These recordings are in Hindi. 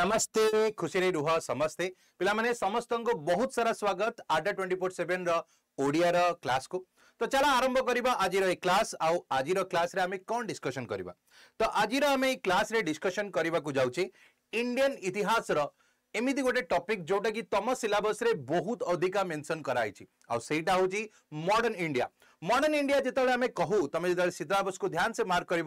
ನಮಸ್ತೆ ಖುಷಿರೇ ರುಹ ಸಮಸ್ತೆ ପିଲାମାନେ ସମସ୍ତଙ୍କୁ ବହୁତ ସାରା ସ୍ୱାଗତ ଆଡ୍ଡା ଟ୍ୱେଣ୍ଟି ଫୋର୍ ସେଭେନ୍ର ଓଡ଼ିଆର କ୍ଲାସ୍କୁ ତ ଚାଲ ଆରମ୍ଭ କରିବା ଆଜିର ଏଇ କ୍ଲାସ୍ ଆଉ ଆଜିର କ୍ଲାସ୍ରେ ଆମେ କ'ଣ ଡିସ୍କସନ୍ କରିବା ତ ଆଜିର ଆମେ ଏଇ କ୍ଲାସ୍ରେ ଡିସ୍କସନ୍ କରିବାକୁ ଯାଉଛେ ଇଣ୍ଡିଆନ ଇତିହାସର ଏମିତି ଗୋଟେ ଟପିକ୍ ଯୋଉଟାକି ତମ ସିଲାବସ୍ରେ ବହୁତ ଅଧିକା ମେନସନ୍ କରାହେଇଛି ଆଉ ସେଇଟା ହେଉଛି ମଡର୍ଣ୍ଣ ଇଣ୍ଡିଆ मडर्ण इंडिया जिते आम कहू तुम जो सिलेबस को ध्यान से मार्क कर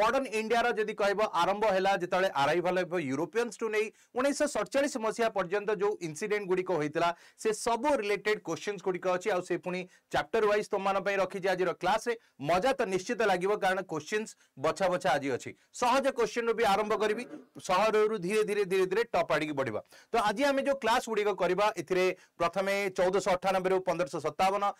मडर्ण इंडिया जदि कह आरंभ है जिते आरइभाल यूरोपियंस टू नहीं उन्नीस मसीहा पर्यंत जो इनसीडेट गुड़िक होता से सब रिलेटेड क्वेश्चन गुड़िक अच्छी आ पुणी चैप्टर वाइज तुम रखी आज क्लास मजा तो निश्चित लगे कारण क्वेश्चन बछा बछा आज अच्छी सहज क्वेश्चन रु भी आरंभ करी सहर धीरे धीरे धीरे धीरे टप आड़ी बढ़िया तो आज आम जो क्लास गुड़िक करवा प्रथम चौदहश अठानबे पंद्रह सतावन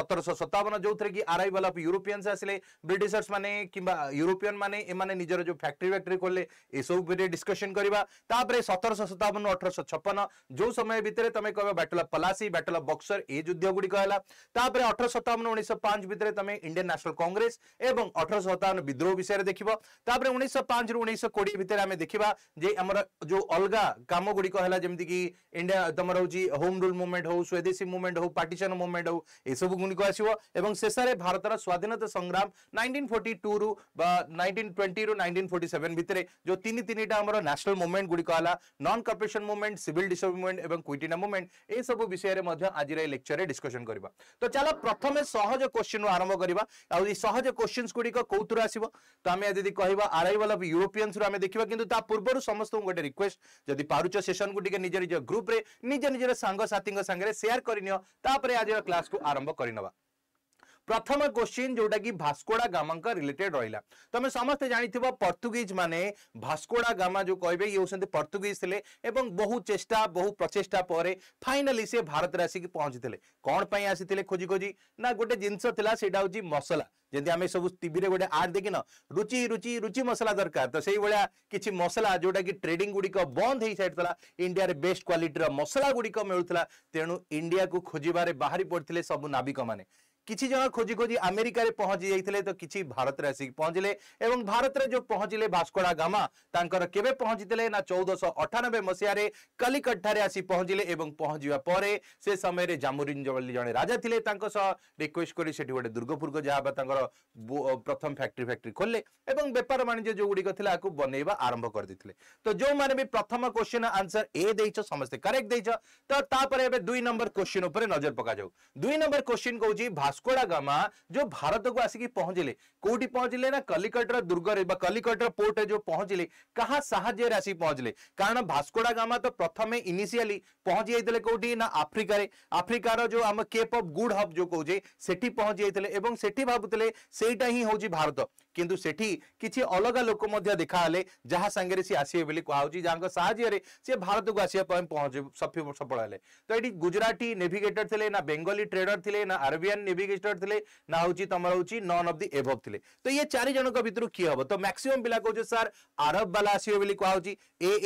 सतरश सतावन जो थे कि आर आई वाला यूरोपियस आसे ब्रिटर्स मैंने कि यूरोपियन मैंने निजर जो फैक्ट्री फैक्ट्री खोले सब डिस्कसन करवापर सतरश सतावन अठरश छपन जो समय भितर तुम कह battle of Plassey battle of Buxar ये युद्ध गुड़िकला अठरश सतावन उन्नीस पांच भितर तुम इंडियान न्यासनाल कंग्रेस और अठरश सतावन विद्रोह विषय देखे उन्नीस कोड़े भितर देखा जे आम जो अलग कम गुड़िकला कि इंडिया तुम रोज होम रूल मुवमेंट हूँ स्वदेशी मुवमेंट हो पार्टन मुवमेंट हो सब गुड़िक आसो ଶେଷରେ ଭାରତର ସ୍ୱାଧୀନତା ସଂଗ୍ରାମ ନାଇନଟିନ୍ ଫୋର୍ଟି ଟୁରୁ ବା ନାଇନଟିନ୍ ଟ୍ୱେଣ୍ଟିରୁ ନାଇନଟିନ୍ ଫୋର୍ଟି ସେଭେନ୍ ଭିତରେ ଯେଉଁ ତିନି ତିନିଟା ଆମର ନ୍ୟାସନାଲ୍ ମୁଭମେଣ୍ଟ ଗୁଡ଼ିକ ହେଲା ନନ୍ କର୍ପୋରେସନ୍ ମୁଭମେଣ୍ଟ ସିଭିଲ୍ ଡିସର୍ଭ ମୁଭମେଣ୍ଟ ଏବଂ କ୍ୱିଟିନା ମୁଭମେଣ୍ଟ ଏସବୁ ବିଷୟରେ ମଧ୍ୟ ଆଜିର ଏ ଲେକ୍ଚରରେ ଡିସ୍କସନ୍ କରିବା ତ ଚାଲ ପ୍ରଥମେ ସହଜ କୋଶ୍ଚିନ୍ରୁ ଆରମ୍ଭ କରିବା ଆଉ ଏଇ ସହଜ କୋଶ୍ଚିନ୍ସ ଗୁଡ଼ିକ କୋଉଥିରୁ ଆସିବ ତ ଆମେ ଯଦି କହିବା ଆରାଇଭାଲ ଅଫ୍ ୟୁରୋପିଆନ୍ସରୁ ଆମେ ଦେଖିବା କିନ୍ତୁ ତା ପୂର୍ବରୁ ସମସ୍ତଙ୍କୁ ଗୋଟେ ରିକ୍ୱେଷ୍ଟ ଯଦି ପାରୁଛ ସେସନକୁ ଟିକେ ନିଜ ନିଜ ଗ୍ରୁପରେ ନିଜ ନିଜର ସାଙ୍ଗସାଥୀଙ୍କ ସାଙ୍ଗରେ ସେୟାର କରିନିଅ ତାପରେ ଆଜିର କ୍ଲାସକୁ ଆରମ୍ଭ କରିନେବା ପ୍ରଥମ କ୍ୱେଶ୍ଚିନ୍ ଯେଉଁଟାକି ଭାସ୍କୋଡ଼ା ଗାମାଙ୍କ ରିଲେଟେଡ୍ ରହିଲା ତମେ ସମସ୍ତେ ଜାଣିଥିବ ପର୍ତ୍ତୁଗୀଜ ମାନେ ଭାସ୍କୋଡ଼ା ଗାମା ଯେଉଁ କହିବେ ଇଏ ହେଉଛନ୍ତି ପର୍ତ୍ତୁଗୀଜ ଥିଲେ ଏବଂ ବହୁ ଚେଷ୍ଟା ବହୁ ପ୍ରଚେଷ୍ଟା ପରେ ଫାଇନାଲି ସେ ଭାରତରେ ଆସିକି ପହଞ୍ଚିଥିଲେ କ'ଣ ପାଇଁ ଆସିଥିଲେ ଖୋଜି ଖୋଜି ନା ଗୋଟେ ଜିନିଷ ଥିଲା ସେଇଟା ହେଉଛି ମସଲା ଯେମିତି ଆମେ ସବୁ ଟିଭିରେ ଗୋଟେ ଆଡ୍ ଦେଖିନ ରୁଚି ରୁଚି ରୁଚି ମସଲା ଦରକାର ତ ସେଇଭଳିଆ କିଛି ମସଲା ଯେଉଁଟାକି ଟ୍ରେଡିଂ ଗୁଡ଼ିକ ବନ୍ଦ ହେଇସାରିଥିଲା ଇଣ୍ଡିଆରେ ବେଷ୍ଟ କ୍ୱାଲିଟିର ମସଲା ଗୁଡ଼ିକ ମିଳୁଥିଲା ତେଣୁ ଇଣ୍ଡିଆକୁ ଖୋଜିବାରେ ବାହାରି ପଡ଼ିଥିଲେ ସବୁ ନାବିକମାନେ କିଛି ଜଣ ଖୋଜି ଖୋଜି ଆମେରିକାରେ ପହଞ୍ଚି ଯାଇଥିଲେ ତ କିଛି ଭାରତରେ ଆସିକି ପହଞ୍ଚିଲେ ଏବଂ ଭାରତରେ ଯେଉଁ ପହଞ୍ଚିଲେ ଭାସ୍କୋଡ଼ା ଗାମା ତାଙ୍କର କେବେ ପହଞ୍ଚିଥିଲେ ନା ଚଉଦଶହ ଅଠାନବେ ମସିହାରେ କଲିକଟାରେ ଆସି ପହଞ୍ଚିଲେ ଏବଂ ପହଞ୍ଚିବା ପରେ ସେ ସମୟରେ ଜାମୁରିନ୍ ବୋଲି ଜଣେ ରାଜା ଥିଲେ ତାଙ୍କ ସହ ରିକ୍ୱେଷ୍ଟ କରି ସେଠି ଗୋଟେ ଦୁର୍ଗଫୁର୍ଗ ଯାହା ବା ତାଙ୍କର ପ୍ରଥମ ଫ୍ୟାକ୍ଟ୍ରି ଫ୍ୟାକ୍ଟ୍ରି ଖୋଲିଲେ ଏବଂ ବେପାର ବାଣିଜ୍ୟ ଯେଉଁଗୁଡ଼ିକ ଥିଲା ଆକୁ ବନେଇବା ଆରମ୍ଭ କରିଦେଇଥିଲେ ତ ଯେଉଁମାନେ ବି ପ୍ରଥମ କୋଶ୍ଚିନ୍ ଆନ୍ସର ଏ ଦେଇଛ ସମସ୍ତେ କରେକ୍ଟ ଦେଇଛ ତ ତାପରେ ଏବେ ଦୁଇ ନମ୍ବର କୋଶ୍ଚିନ୍ ଉପରେ ନଜର ପକାଯାଉ ଦୁଇ ନମ୍ବର କୋଶ୍ଚିନ୍ କହୁଛି ଭାଷ ଭାସ୍କୋଡା ଗାମା ଯୋଉ ଭାରତକୁ ଆସିକି ପହଞ୍ଚିଲେ କୋଉଠି ପହଞ୍ଚିଲେ ନା କଲିକଟର ଦୁର୍ଗରେ ବା କଲିକଟର ପୋର୍ଟରେ ଯୋଉ ପହଞ୍ଚିଲେ କାହା ସାହାଯ୍ୟରେ ଆସିକି ପହଞ୍ଚିଲେ କାରଣ ଭାସ୍କୋଡା ଗାମା ତ ପ୍ରଥମେ ଇନିସିଆଲି ପହଞ୍ଚି ଯାଇଥିଲେ କୋଉଠି ନା ଆଫ୍ରିକାରେ ଆଫ୍ରିକାର ଯୋଉ ଆମ କେପ୍ ଅଫ୍ ଗୁଡ୍ ହବ୍ ଯୋଉ କହୁଛେ ସେଠି ପହଞ୍ଚି ଯାଇଥିଲେ ଏବଂ ସେଠି ଭାବୁଥିଲେ ସେଇଟା ହିଁ ହଉଛି ଭାରତ किंतु सेठी किसी अलग लोक मध्य देखाहले जहाँ सांगे सी आसे कहुच्छी जहाँ साहय भारत को आसपा पहुंच सफल हेले तो, तो ये गुजराती नेभिगेटर थे ना बेंगली ट्रेडर थे ना आरबियान नेभिगेटर थे ना हूँ तुम हूँ नन अफ दि एभव थे तो ये चार जन भितर किए हम तो मैक्सीम पा कहते sir Aarab Bala आसवे कहुच A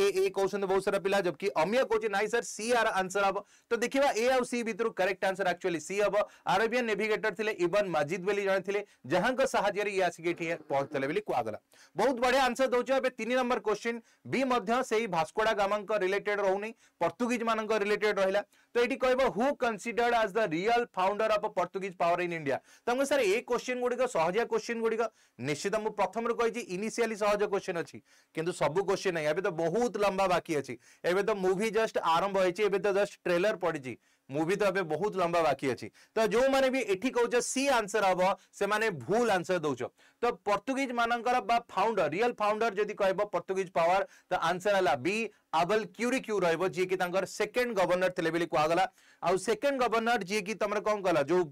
A ए कौन बहुत सारा पिला जबकि अमिया कहते ना सर सी आर आंसर हम तो देखा ए आउ सी भितर करेक्ट आंसर एक्चुअली सी हम आरबियान नेभिगेटर थे इवन मजिद बोली जन थे जहाँ साहय ये आसिक ପହଞ୍ଚିଥିଲେ ବୋଲି କୁହାଗଲା ବହୁତ ବଢିଆ ଆନ୍ସର ଦଉଛ ଏବେ ତିନି ନମ୍ବର କୋଶ୍ଚିନ୍ ବି ମଧ୍ୟ ସେଇ ଭାସ୍କୋଡା ଗାମାଙ୍କ ରିଲେଟେଡ୍ ରହୁନି ପର୍ତ୍ତୁଗୀଜ ମାନଙ୍କ ରିଲେଟେଡ୍ ରହିଲା ତ ଏଇଠି କହିବ who considered as the real founder of Portuguese power in India ତମକୁ ସାର୍ ଏ କୋଶ୍ଚିନ୍ ଗୁଡିକ ସହଜିଆ କୋଶ୍ଚିନ୍ ଗୁଡିକ ନିଶ୍ଚିତ ମୁଁ ପ୍ରଥମରୁ କହିଛି ଇନିସିଆଲି ସହଜ କୋଶ୍ଚିନ୍ ଅଛି କିନ୍ତୁ ସବୁ କୋଶ୍ଚିନ୍ ନାହିଁ ଏବେ ତ ବହୁତ ଲମ୍ବା ବାକି ଅଛି ଏବେ ତ ମୁଭି ଜଷ୍ଟ ଆରମ୍ଭ ହେଇଛି ଏବେ ତ ଜଷ୍ଟ ଟ୍ରେଲର ପଡିଛି मुवी तो अभी बहुत लंबा बाकी अच्छी तो जो मैंने भी एठी कहउछ सी आंसर हबो से माने भूल आंसर दौ तो पोर्तुगीज मानकर फाउंडर रियल फाउंडर जदी कह पोर्तुगीज पावर तो आंसर हला बी आबल क्यूरी क्यू रहिबो जे कि तांकर सेकंड गवर्नर थे बेली आ सेकंड गवर्नर जी कि तमरे कोन कला जो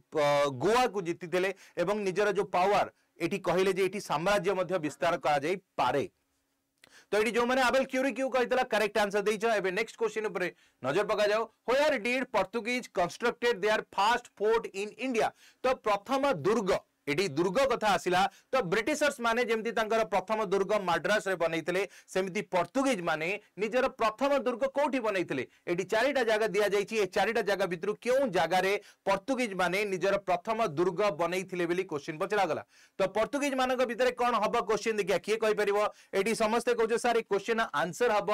गोआ को जीती थिले निजर जो पावर एठी कहिले साम्राज्य विस्तार करा जाई पारे તો જો મને આબેલ ક્યુરી ક્યુ કહીલા કરેક્ટ આન્સર દેઇછ એબે નેક્સ્ટ ક્વેશ્ચન ઉપર નજર પકા જાઓ where did Portuguese constructed their first fort in India તો પ્રથમ દુર્ગ এটি দুর্গ কথা আসিলা তো ব্রিটিশর্স মানে যেমতি তাঙ্কর প্রথম দুর্গ মাড্রাসরে বনাইলে সেমিতি পর্তুগিজ মানে নিজের প্রথম দুর্গ কোটি বনাইলে এটি চারিটা জায়গা দিয়া যাইছি এই চারিটা জায়গা ভিতর কেউ জায়গায় পর্তুগিজ মানে নিজের প্রথম দুর্গ বনাইলে বলে কোশ্চিন পচরাগলা তো পর্তুগিজ মানক ভিতরে কোণ হব কোশ্চিন দেখিয়া কি কইপার এটি সমস্তে কৌছ স্যার এই কোশ্চিন আনসর হব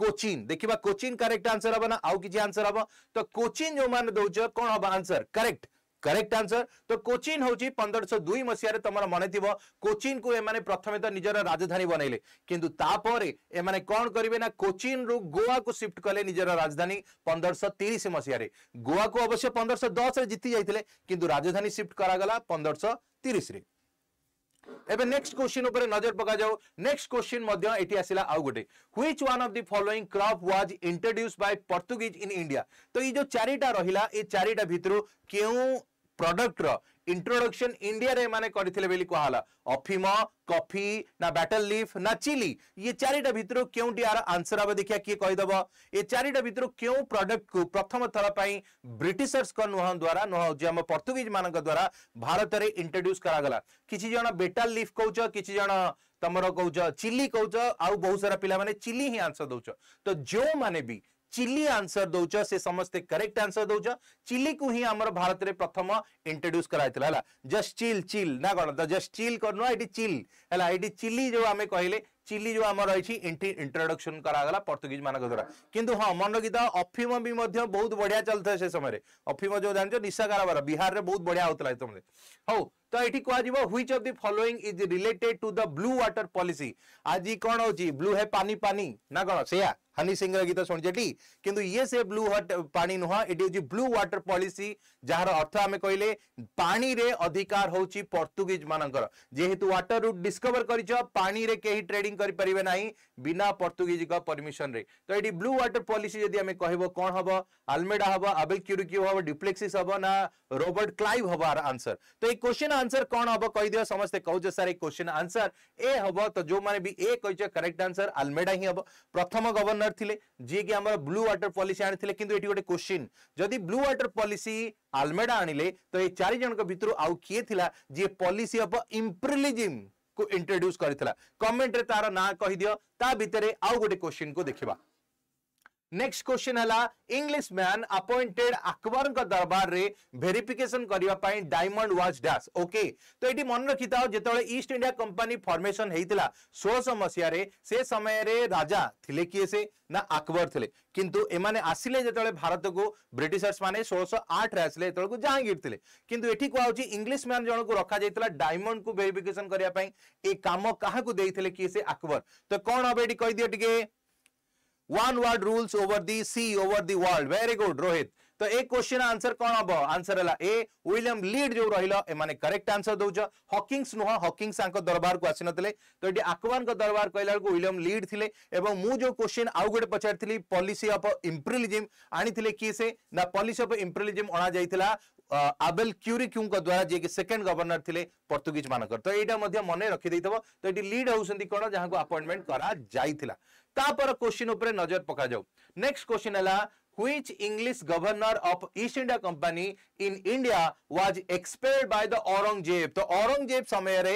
कोचिन देखा कोचिन करेक्ट आंसर हम ना आउ कि आंसर हम तो कोचिन जो मान दौ कौन हम आंसर करेक्ट करेक्ट आंसर तो कोचीन हूँ पंद्रह दुई मसीह तुम मन थी कोचीन को एम प्रथम तो निजर राजधानी बनइले किंतु तापर एम कौन करेंगे ना कोचीन रु गोवा को सिफ्ट कले निजर राजधानी पंद्रह तीस मसीह गोवा को अवश्य पंद्रह दस जिति जाते कि राजधानी सिफ्ट गला पंद्रह तीस ଏବେ ନେକ୍ସଟ କ୍ୱେଶ୍ଚିନ୍ ଉପରେ ନଜର ପକାଯାଉ ନେକ୍ସଟ କ୍ୱେଶ୍ଚିନ୍ ମଧ୍ୟ ଏଠି ଆସିଲା ଆଉ ଗୋଟେ which one of the following crop was introduced by Portuguese in India ତ ଏଇ ଯେଉଁ ଚାରିଟା ରହିଲା ଏଇ ଚାରିଟା ଭିତରୁ କେଉଁ ପ୍ରଡକ୍ଟର इंट्रोडक्शन इंडिया करते कहला अफिम कफी ना बैटल लिफ ना चिली ये चारिटा भितर क्यों यार आंसर हम देखिए किए कहीदब ये चारिटा भितर क्यों प्रडक्ट को प्रथम थरपाई ब्रिटिशर्स नुह द्वारा नुह आम पर्तुगिज मान द्वारा भारत में इंट्रोड्यूस कराला किसी जन बेटल लिफ कौ किसी जन तुम कौ चिली कौ आउ बहुत सारा पिला चिली ही आंसर दौ तो जो मैंने भी चिली आंसर दौच से समस्ते करेक्ट आंसर दौ चिली को ही आम भारत में प्रथम इंट्रोड्यूस कराई है जस्ट चिल चिल ना कौन द तो जस्ट चिल कर नुआ चिल है ये चिली जो आम कहले चिली जो आम रही इंट्रोडक्शन करागला पर्तुगीज मान द्वारा कि हाँ मन रखी था अफिम भी बहुत बढ़िया चलता है से समय अफिम जो जान निशा कारबार बिहार में बहुत बढ़िया होता है तुम्हें हाउ तो ये which of the following is related to the blue water policy आज कौन हो ब्लू है पानी पानी ना कौन से हनी सिंह गीत शुणी किंतु ये से ब्लू हट पानी नुह ये हूँ ब्लू वाटर पॉलिसी जार अर्थ आम कहले पानी रे अधिकार हूँ पर्तुगीज मानकर जेहेतु वाटर रूट डिस्कवर कर कहीं ट्रेडिंग करेंगे ना बिना पर्तुगीज परमिशन रे तो ये ब्लू वाटर पॉलिसी जी आम कह कौन हम आलमेडा हम आबेल क्यूरिक्यू हम डिप्लेक्सीस हम ना रोबर्ट क्लाइव हम आर आंसर तो ये क्वेश्चन आंसर कौन हम कहीदि समस्ते कहो सर ये क्वेश्चन आंसर ए हम तो जो मैंने भी ए करेक्ट आंसर आलमेडा ही हम प्रथम गवर्नर ୱାର୍କର ଥିଲେ ଯିଏକି ଆମର ବ୍ଲୁ ୱାଟର ପଲିସି ଆଣିଥିଲେ କିନ୍ତୁ ଏଠି ଗୋଟେ କୋଶ୍ଚିନ୍ ଯଦି ବ୍ଲୁ ୱାଟର ପଲିସି ଆଲମେଡା ଆଣିଲେ ତ ଏଇ ଚାରି ଜଣଙ୍କ ଭିତରୁ ଆଉ କିଏ ଥିଲା ଯିଏ ପଲିସି ଅଫ୍ ଇମ୍ପ୍ରିଲିଜିମ୍ କୁ ଇଣ୍ଟ୍ରୋଡ୍ୟୁସ୍ କରିଥିଲା କମେଣ୍ଟରେ ତାର ନାଁ କହିଦିଅ ତା ଭିତରେ ଆଉ ଗୋଟେ କୋଶ୍ଚିନ୍ କୁ ଦେଖିବା नेक्स्ट क्वेश्चन है इंग्लिश मैन अपॉइंटेड अकबर दरबार रे भेरिफिकेशन करने डायमंड वाच डैश ओके तो ये मन रखी था जो ईस्ट इंडिया कंपानी फर्मेसन होता षोलश मसीह से समय रे राजा थिले किए से ना अकबर थिले किंतु एमाने आसिले जो भारत को ब्रिटिशर्स माने 1608 रे आसिले जेतळे जहांगीर थिले किंतु एठी को आउची इंग्लिश मैन जन को रखा जाइतला डायमंड को वेरिफिकेशन करिया पई ए काम काहा को देइथिले कि से अकबर तो कौन अब ये कहि दियो टिके one word rules over the sea over the world very good Rohit तो एक क्वेश्चन आंसर कौन हम आंसर है ए विलियम लीड जो रही करेक्ट आंसर दौ हकिंगस नुह हकिंगस दरबार को आसी ना तो ये आकवान दरबार कहला बेलू विलियम लीड थे जो क्वेश्चन आउ गए पचारी पलिस अफ इम्प्रिलिजिम आनी किए से ना पलिस अफ इम्प्रिलिजिम अणा जाता आबेल क्यूरिक्यू द्वारा जी सेकेंड गवर्नर थे पोर्तुगीज मानकर तो यहाँ मन रखी तो ये लीड होती कौन जहाँ को अपॉइंटमेंट करा तापर क्वेश्चन ऊपर नजर पका पकाऊ नेक्स्ट क्वेश्चन है which English governor of East India Company in India was expelled by the Aurangzeb तो औरंगजेब समय रे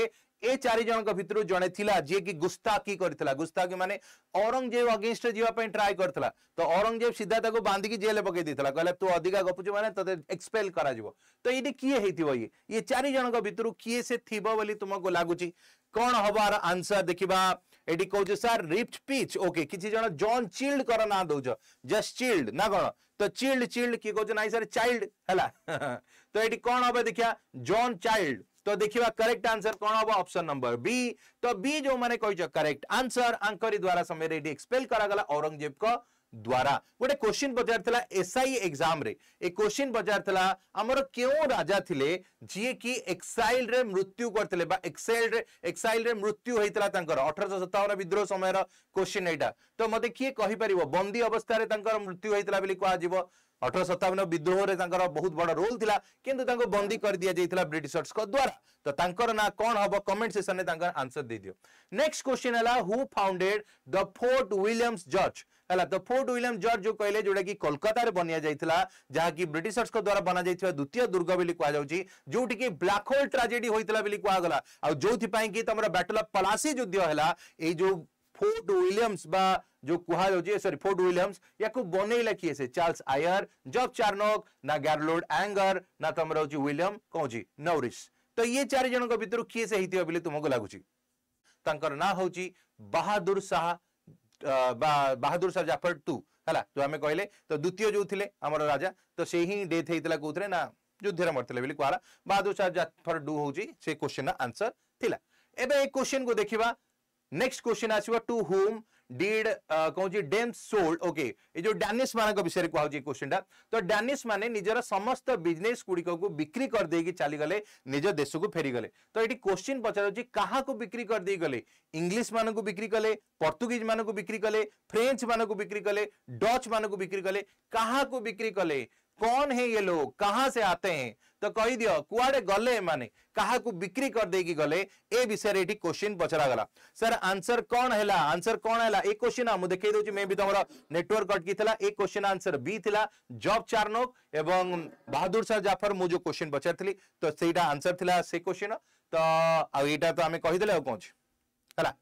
ए चारि जन भितरु जने थिला जे कि गुस्ताखी करथिला गुस्ताखी माने औरंगजेब अगेंस्ट जीवा पई ट्राई करथिला तो औरंगजेब सीधा ताको बांधी बांधिकी जेल पकई देता कहले तू अधिका गपुच माने तेज तो एक्सपेल जीव तो ये किए होती ये ये चारिजण भितरु किए से थिबो बोली तुमको लगुच कौन हबार आंसर देखिबा एटी कौच सर रिप्ड पिच ओके किसी जन जन चिल्ड कर ना दौ जस्ट चिल्ड ना कौन तो चिल्ड चिल्ड किए कौन ना सर चाइल्ड है तो ये कौन हम देखा जन चाइल्ड तो देखा करेक्ट आंसर कौन हम ऑप्शन नंबर बी तो बी जो मैंने कही करेक्ट आंसर आंकरी द्वारा समय एक्सपेल करा गला औरंगजेब का द्वारा गोटे क्वेश्चन पचार एस आई एक्जाम क्वेश्चन पचार आमर क्यों राजा थे जी की एक्साइल मृत्यु करते एक्साइल एक्साइल मृत्यु होता अठरश सतावन विद्रोह समय क्वेश्चन यहाँ तो मत किए कहीपर बंदी अवस्था मृत्यु होता बोली कह अठर सतावन विद्रोह बहुत बड़ रोल था कि बंदी कर दि जाता ब्रिटिशर्स द्वारा तो ना कौन हम कमेंट सेसन में आंसर दे दियो नेक्स्ट क्वेश्चन है who founded the fort Williams जज है तो फोर्ट विलियम जर्ज जो कहे जोटा कि बनिया जाता जहाँ कि ब्रिटर्स द्वारा बना जाता द्वितीय दुर्ग भी कहुच्छ जोटि की ब्लाक होल ट्राजेडी होता कहगला जो कि तुम बैटल अफ पलासी युद्ध है ये फोर्ट विलियम्स जो कहरी फोर्ट विलियम्स या बनला किए से चार्ल्स आयर जब चार्नक ना गारोड आंगर ना तुम रोज विलियम कौन नौरीस तो ये चारजण भितर किए से तुमको लगुच ना हूँ बहादुर शाह ବାହାଦୁର ଶାହ ଜାଫର ଟୁ ହେଲା ଯୋଉ ଆମେ କହିଲେ ତ ଦ୍ୱିତୀୟ ଯୋଉ ଥିଲେ ଆମର ରାଜା ତ ସେଇ ହିଁ ଡେଥ୍ ହେଇଥିଲା କୋଉଥିରେ ନା ଯୁଦ୍ଧରେ ମରିଥିଲେ ବୋଲି କୁହାଗଲା ବାହାଦୁର ଶାହ ଜାଫର ଡୁ ହଉଛି ସେ କୋଶ୍ଚିନ୍ର ଆନ୍ସର ଥିଲା ଏବେ ଏ କୋଶ୍ଚିନ୍କୁ ଦେଖିବା नेक्स्ट क्वेश्चन आसीव टू होम डीड कौन डेम्स सोल्ड ओके ये जो डानिस मान विषय कहूँ क्वेश्चन टा तो डानिस मैंने निजर समस्त बिजनेस गुड़िक को बिक्री करदे चलीगले निज देश को फेरीगले तो ये क्वेश्चन पचार क्या बिक्री करदे इंग्लीश मान को बिक्री कले पर्तुगिज मान को बिक्री कले फ्रेंच मान बिक्री कले डच मान को बिक्री कले क्या बिक्री कले कौन है ये लोग कहां से आते हैं तो कही दियो कुआडे गले माने कहा को बिक्री कर देगी गले ए विषय ये क्वेश्चन पचरा गला सर आंसर कौन है आंसर कौन है ए क्वेश्चन मुझे देखई दूसरी मे भी तुम नेटवर्क कट की थला ए क्वेश्चन आंसर बी थला जॉब चारनोक एवं बहादुर सर जाफर मु जो क्वेश्चन पचार तो सहीटा आंसर थिला से क्वेश्चन तो आईटा तो आम कहीदे आ कौन है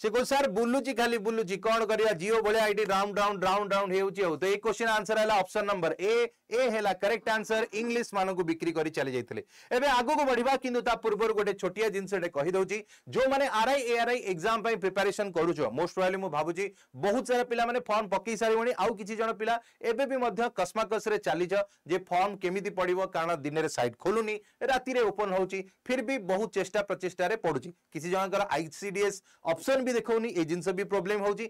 ସେ କହୁଛି ସାର୍ ବୁଲୁଛି ଖାଲି ବୁଲୁଛି କ'ଣ କରିବା ଜିଓ ଭଳିଆ ଏଇଠି ରାଉଣ୍ଡ ରାଉଣ୍ଡ ରାଉଣ୍ଡ ରାଉଣ୍ଡ ହେଉଛି ଆଉ ତ ଏଇ କ୍ୱେଶ୍ଚିନ୍ ଆନ୍ସର ହେଲା ଅପସନ ନମ୍ବର ଏ ଏ ହେଲା କରେକ୍ଟ ଆନ୍ସର ଇଂଲିଶ ମାନଙ୍କୁ ବିକ୍ରି କରି ଚାଲି ଯାଇଥିଲେ ଏବେ ଆଗକୁ ବଢିବା କିନ୍ତୁ ତା ପୂର୍ବରୁ ଗୋଟେ ଛୋଟିଆ ଜିନିଷଟେ କହିଦେଉଛି ଯୋଉମାନେ ଆର୍ଆଇ ଏଆର୍ଆଇ ଏକ୍ଜାମ ପାଇଁ ପ୍ରିପାରେସନ କରୁଛ ମୋଷ୍ଟ ପ୍ରୋବାବ୍ଲି ମୁଁ ଭାବୁଛି ବହୁତ ସାରା ପିଲାମାନେ ଫର୍ମ ପକେଇ ସାରିବଣି ଆଉ କିଛି ଜଣ ପିଲା ଏବେ ବି ମଧ୍ୟ କସ୍ମାକସରେ ଚାଲିଛ ଯେ ଫର୍ମ କେମିତି ପଡିବ କାରଣ ଦିନରେ ସାଇଟ୍ ଖୋଲୁନି ରାତିରେ ଓପନ ହେଉଛି ଫିର ବି ବହୁତ ଚେଷ୍ଟା ପ୍ରଚେଷ୍ଟାରେ ପଡୁଛି କିଛି ଜଣଙ୍କର ଆଇସିଡିଏସ୍ ଅପସନ ବି भी देखनी ये जिन भी प्रोब्लेम होती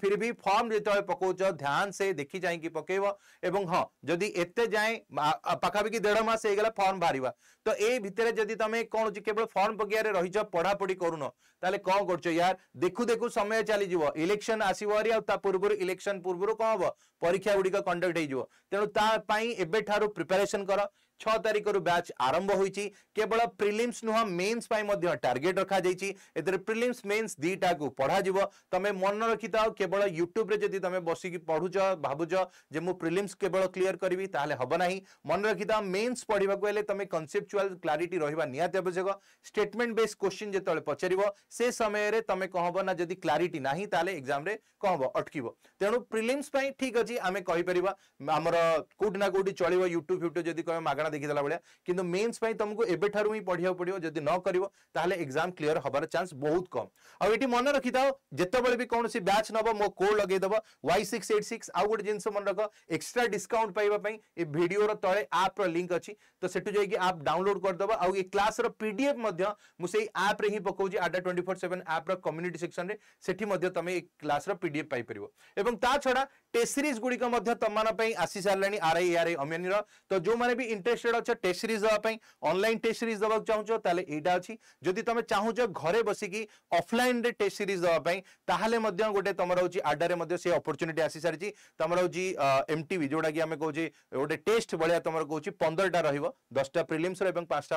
फिर भी फर्म जो पकाच ध्यान से देखी जाइ पकेब और हाँ जदि एत जाए पखापाखि देढ़ मस हो फर्म बाहर तो ये भितर जदि तुम कौन केवल फर्म पकिया रही पढ़ापढ़ी करुन तेल कौन कर यार देखू देखू समय चलीज इलेक्शन आसवरी पूर्व इलेक्शन पूर्व कौन हम परीक्षा गुड़िक कंडक्ट हो तेणु तापाई एवं प्रिपेरेसन कर छ तारीख रु ब्याच आरंभ हो केवल प्रिलिम्स नुह मेन्स टार्गेट रखी ए प्रिलिम्स मेन्स दिटा को पढ़ा तुम मन रखी था केवल यूट्यूब तुम बस कि पढ़ुच भावुच जो मुझे प्रिलिम्स केवल क्लीयर करी हम ना मन रखी था मेन्स पढ़ाक तुम्हें कनसेपचुआल क्लारी रहा निवश्यक स्टेटमेंट बेस्ड क्वेश्चन जो पचार से समय तुम कहना जब क्लारी ना तो एक्जाम कह अटक तेणु प्रिलिम्स ठीक अच्छे आम कहीपर आमर कौटना कौटी चलो यूट्यूब फ्यूट्यूब जब कह मगणा देखीदेला भाया कि मेन्स तुमको एवं ही पढ़ा पड़ो जदि न कर एक्जाम क्लीयर हबार चान्स बहुत कम आठ मन रखी था जितेबले भी कौन बैच नब मो कोड लगेदेव वाई सिक्स एट सिक्स आउ गोटे जिनस मन रख एक्सट्रा डिस्काउंट पाइबापी भिडर तले आप्र लिंक अच्छी तो से आप डाउनलोड करदेव आउ ये क्लास रीडीएफ से आप्रे हिं पकाऊँ आडा ट्वेंटी फोर सेवेन आप्र कम्युनिटी सेक्शन में सेठी तुम एक क्लास रीडीएफ पाइपर और ता छड़ा टेस्ट सीरीज गुड़िक तुम आसी सारे आर आई ए आर आई अमेनि तो जो मैंने भी इंटरेस्ट টেস্ট আছে টেস্ট সিরিজ দেওয়া পাই অনলাইন টেস্ট সিরিজ দেওয়া চাহুছ তাহলে এইটা অছি যদি তুমি চাহুছ ঘরে বসিকি অফলাইন রে টেস্ট সিরিজ দেওয়া পাই তাহলে মধ্যে গোটে তোমার হচ্ছে আড্ডারে মধ্যে সেই অপরচুনিটি আসি সারিছি তোমার হচ্ছে এমটিভি যেটা কি আমি কৌছি গোটে টেস্ট ভাড়া তোমার কৌছি পনেরোটা রহব দশটা প্রিলিমসর এবং পাঁচটা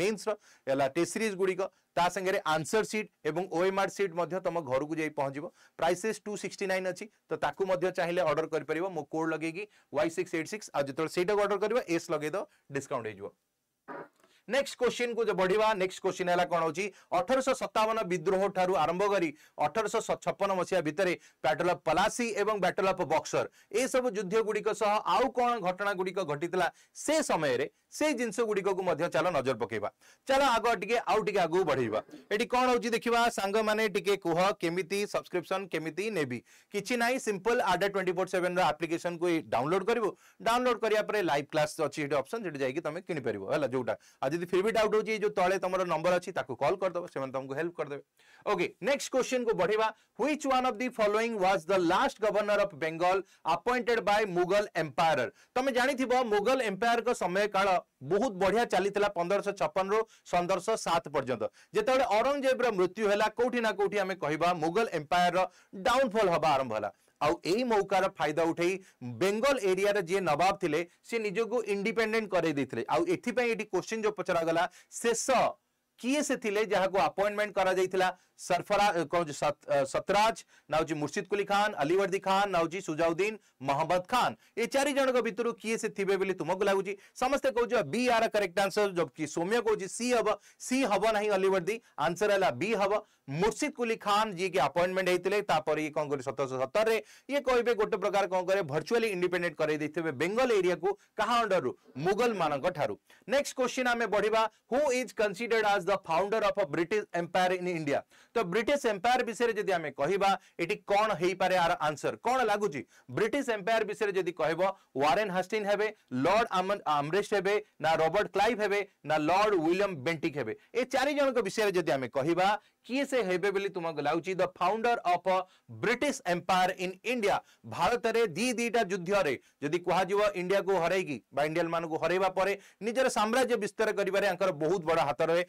মেন্সর টেস্ট সিরিজ গুড়িক তা সাংগের आंसर शीट এবং ওএমআর শীট মধ্যে তুমি ঘরକୁ যাই পৌঁছিবো প্রাইস ইস 269 আছে তো তাକୁ মধ্যে চাইলে অর্ডার করি পারিবো মো কোড লাগেগী Y686 আর জতোর সেইটা অর্ডার করিবা এস লাগাই দ ডিসকাউন্ট হিজব नेक्स्ट क्वेश्चन को बढ़िया नेक्स्ट क्वेश्चन है कौन हो अठरश सतावन विद्रोह ठार आरंभ कर अठरश छपन मसीहा भितर बैटल अफ पलासी और बैटल अफ बक्सर यह सब युद्ध गुड़िकसह आउ कौन घटना गुड़िक घटी से समय रे, से जिन गुड़िकल नजर पकेबा चल आग टे आगे आगे बढ़ेगा ये कौन हो देखा सांग मैंने कह केमी सब्सक्रिप्सन केमी ने किसी ना सिंपल आडे ट्वेंटी फोर सेवेन रप्लिकेसन को डाउनलोड कर डाउनलोड करापर लाइव क्लास अच्छी अप्सन जाइए तुम्हें किनीपर है जो आज যদি फिर भी डाउट हो जो तले तुम नंबर अच्छी कल करदेव से तुमको हेल्प करदे ओके नेक्स्ट क्वेश्चन को बढ़िया which one of the following was the last governor of Bengal appointed by Mughal empire तुम जाथ मुगल एम्पायर समय काल ବହୁତ ବଢିଆ ଚାଲିଥିଲା ପନ୍ଦରଶହ ଛପନରୁ ପନ୍ଦରଶହ ସାତ ପର୍ଯ୍ୟନ୍ତ ଯେତେବେଳେ ଔରଙ୍ଗଜେବର ମୃତ୍ୟୁ ହେଲା କୋଉଠି ନା କୋଉଠି ଆମେ କହିବା ମୁଗଲ ଏମ୍ପାୟରର ଡାଉନଫଲ୍ ହବା ଆରମ୍ଭ ହେଲା आई मौकार फायदा उठे बेंगल एरिया जी नवाब थे सी निजी इंडिपेडे कर क्वेश्चन जो पचरा गला शेष किए से थिले को अपॉइंटमेंट करा जाइथिला सरफरा कौन सत, सतराज ना नाउजी मुर्शिद कुली खान अलीवर्दी खान ना नाउजी सुजाउद्दीन मोहम्मद खान ए चारि जणक भितर किए से थिबे बोली तुमको लागुची समस्ते कहू बी आर करेक्ट आंसर जबकि सौम्य कहू सी हम सी हम ना अलीवर्दी आंसर है बी हम मुर्शिद कुली खान जी के अपॉइंटमेंट होते ये कौन करें सतरश सतर ये कहे गोटे प्रकार कौन करें भर्चुआली इंडिपेडेंट कर बेंगल एरिया को क्या अंडर मुगल मान नेक्स्ट क्वेश्चन आम बढ़ा who is considered as the founder of a British empire in India तो British empire विषय जदि आमे कहबा एटी कोन हेई पारे आर आंसर कोन लागुची British empire विषय जदि कहबो वारेन हस्टिन हेबे लॉर्ड आमरेस्ट हेबे ना रॉबर्ट क्लाइव हेबे ना लॉर्ड विलियम बेंटिक हेबे ए चारि विषय जदि आमे कहबा किए से हे तुमको लगुच the founder of British empire in India भारत में दि दीटा युद्ध में जदि कह इंडिया को हर इंडियाल मान को हरवा निजर साम्राज्य विस्तार करेंगे बहुत बड़ा हाथ रहे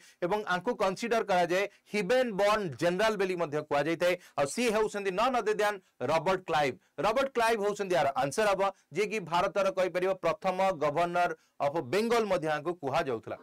आपको कनसीडर कराए हिबेन बर्न जेनेल बोली कहते सी हूँ none other than Robert Clive Robert Clive हूँ यार आंसर हम जी भारत कहीपर प्रथम गवर्णर अफ बेंगल कहला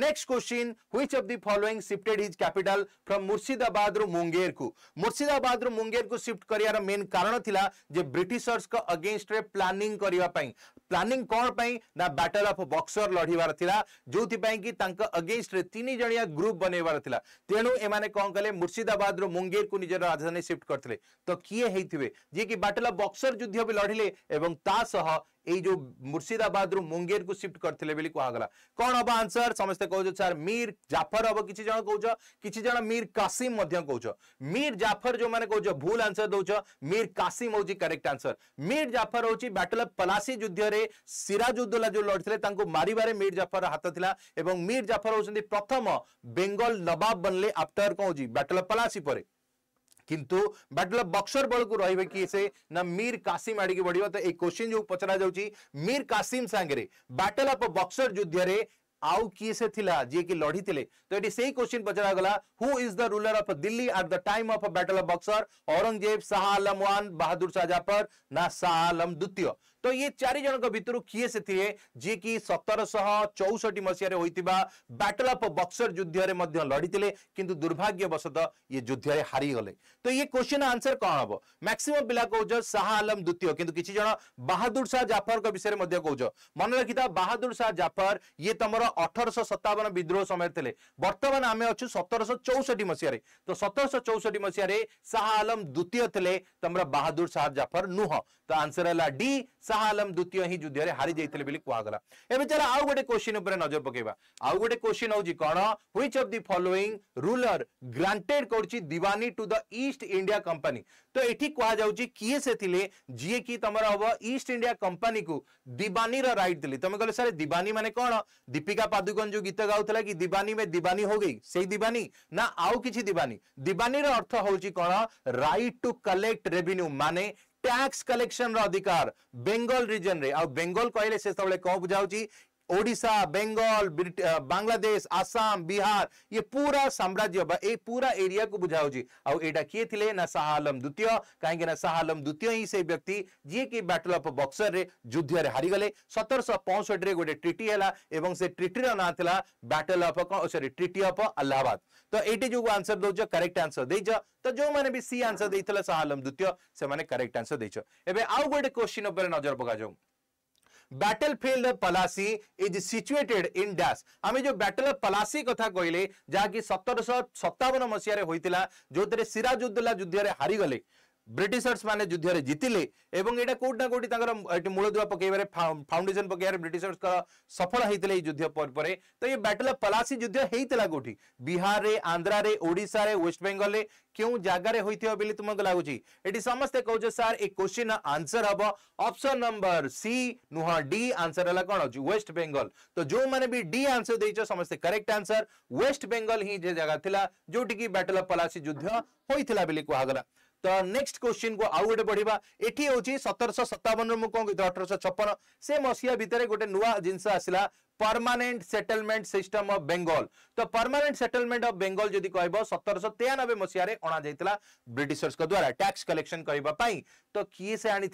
next question which of the following shifted his capital from Murshidabad रु मुंगेर को मुर्शिदाबाद रु मुंगेर को शिफ्ट करियार मेन कारण थिला जे ब्रिटिशर्स को अगेंस्ट रे प्लानिंग करिवा पई प्लानिंग कोन पई ना बैटल ऑफ बॉक्सर लढीवार थिला जोति पई की तांक अगेंस्ट रे तीन जणिया ग्रुप बनेवार थिला तेनु ए माने कोन कले मुर्शिदाबाद रु मुंगेर को निजर राजधानी शिफ्ट करथले तो किए हेइथिबे जे की बैटल ऑफ बॉक्सर युद्ध भी लढिले एवं ता सह এই যে মুর্শিদাবাদ রু মুঙ্গের কু সিফট করলে বেলি কুহগলা কোণ হব আনসর সমস্ত কৌছ স্যার মীর জাফর হব কিছু জন কৌছ কিছু জন মীর কাসিম কৌছ মীর জাফর যে কৌছ ভুল আনসর দৌছ মীর কাসিম হচ্ছে করেক্ট আনসর মীর জাফর হচ্ছে ব্যাটল অফ পলাসি যুদ্ধরে সিরাজউদ্দৌলা যে লড়িলে তাঁকু মারিবারে মীর জাফর হাত লা এবং মীর জাফর হচ্ছেন প্রথম বেঙ্গল নবাব বনলে আফটার কৌছি ব্যাটল অফ পলাসি পরে किंतु बैटल बक्सर बेलू रे किए से ना मीर कासीम आड़ बढ़ तो ये क्वेश्चन जो पचरा जा मीर कासीम सांगे बैटल अफ बक्सर युद्ध में आउ किए से जी कि लड़ी थे तो ये से क्वेश्चन पचरा गला who is the ruler of Delhi at the time of battle of Buxar Aurangzeb Shah Alam one Bahadur Shah Zafar ना शाह आलम द्वितीय तो ये चार जन भितर किए से थे जी सतरश चौसठी मसीह बैटल अफ बक्सर युद्ध में लड़ी थे कि दुर्भाग्यवशत ये युद्ध हारीगले तो ये क्वेश्चन आंसर कौन हम मैक्सीम पा कौज शाह आलम द्वितीय कितु किसी जन बाहादुर शाह जाफर विषय में कौज मन रखी था बाहादुर शाह जाफर ये तुम अठरश सतावन विद्रोह समय थे बर्तमान आम अच्छे सतरश चौसठी मसीह तो सतरश चौसठी मसीह शाह आलम द्वितीय थे तुम बाहादुर शाह जाफर नुह तो आंसर है ಸಹಾಲಂ ದ್ವಿತೀಯ ହିଁ ଯୁଦ୍ଧରେ ହାରି ଯାଇଥିଲେ ବୋଲି କୁହାଗଲା ଏବେ ଚାଲ ଆଉ ଗୋଟେ କୋଶ୍ଚିନ୍ ଉପରେ ନଜର ପକେଇବା ଆଉ ଗୋଟେ କୋଶ୍ଚିନ୍ ହଉଛି କଣ which of the following ruler granted କରୁଛି diwani to the East India Company ତ ଏଠି କୁହାଯାଉଛି କିଏ ସେ ଥିଲେ ଯିଏ କି ତମର ହବ ଇଷ୍ଟ ଇଣ୍ଡିଆ କମ୍ପାନୀକୁ ଦିବାନୀର ରାଇଟ୍ ଦେଲେ ତମେ କହିଲେ ସାର୍ ଦିବାନୀ ମାନେ କଣ ଦୀପିକା ପାଦୁକନ ଯୋଉ ଗୀତ ଗାଉଥିଲା କି ଦିବାନୀ ମେ ଦିବାନୀ ହୋ ଗଇ ସେଇ ଦିବାନୀ ନା ଆଉ କିଛି ଦିବାନୀ ଦିବାନୀର ଅର୍ଥ ହଉଛି କଣ ରାଇଟ୍ ଟୁ କଲେକ୍ଟ ରେଭିନ୍ୟୁ ମାନେ टैक्स कलेक्शन रधिकार बेंगल रिजन रे आउ बेंगल कहले से कह बुझाऊ ओडिशा बंगाल बांग्लादेश आसाम बिहार ये पूरा साम्राज्य ये पूरा एरिया को बुझाऊ आटा किए थे ना आलम द्वितीय कहीं शाहालम द्वितीय ही से व्यक्ति जी कि बैटल अफ बक्सर रे युद्ध रे हारीगले सतरश पौसठ गोटे ट्रिटी है से ट्रिटर ना था बैटल अफ सरी ट्रिटी अफ अलाहाबाद तो ये जो आंसर दौच करेक्ट आंसर देच तो जो मैंने भी सी आंसर देते शाहालम द्वितीय से करेक्ट आंसर देच ए आउ गोटे क्वेश्चन नजर पकाऊ battle field of Plassey is situated in dash আমি যে ব্যাটেল অফ পলাসি কথা কইলে যা কি সতাবন মসিয়ারে হয়েছিল যোতরে সিরাজ যুদ্ধরে যুদ্ধে হারিগলে ब्रिटिशर्स मैंने युद्ध जीतिले एटा कौटना कौटी मूलदुआ पकड़े फाउंडेसन पकड़े ब्रिटिशर्स सफल होते युद्ध पर तो ये बैटल अफ पलासी युद्ध होता कौटी बिहार में आंध्रा ओडा वेस्ट बेंगल क्यों जगार होती तुमको लगुच समस्ते कहो सार ए क्वेश्चन आंसर हम अपसन नंबर सी नुह डी आंसर है कौन वेस्ट बेंगल तो जो मैंने भी डी आंसर दे समस्ते करेक्ट आंसर वेस्ट बेंगल ही जगह थी जोटी बैटल अफ पलासी युद्ध होता कहगला ତ ନେକ୍ସଟ କ୍ୱେଶ୍ଚିନ୍ କୁ ଆଉ ଗୋଟେ ପଢିବା ଏଠି ହେଉଛି ସତରଶହ ସତାବନରୁ ମୁଁ କ'ଣ କହିଥିଲି ଅଠରଶହ ଛପନ ସେ ମସିହା ଭିତରେ ଗୋଟେ ନୂଆ ଜିନିଷ ଆସିଲା permanent settlement system of Bengal तो परमानेंट सेटलमेंट ऑफ बेंगल जदि कह सतरश तेयानबे मसीह अणा जाता ब्रिटिशर्स द्वारा टैक्स कलेक्शन करने तो किए से आनी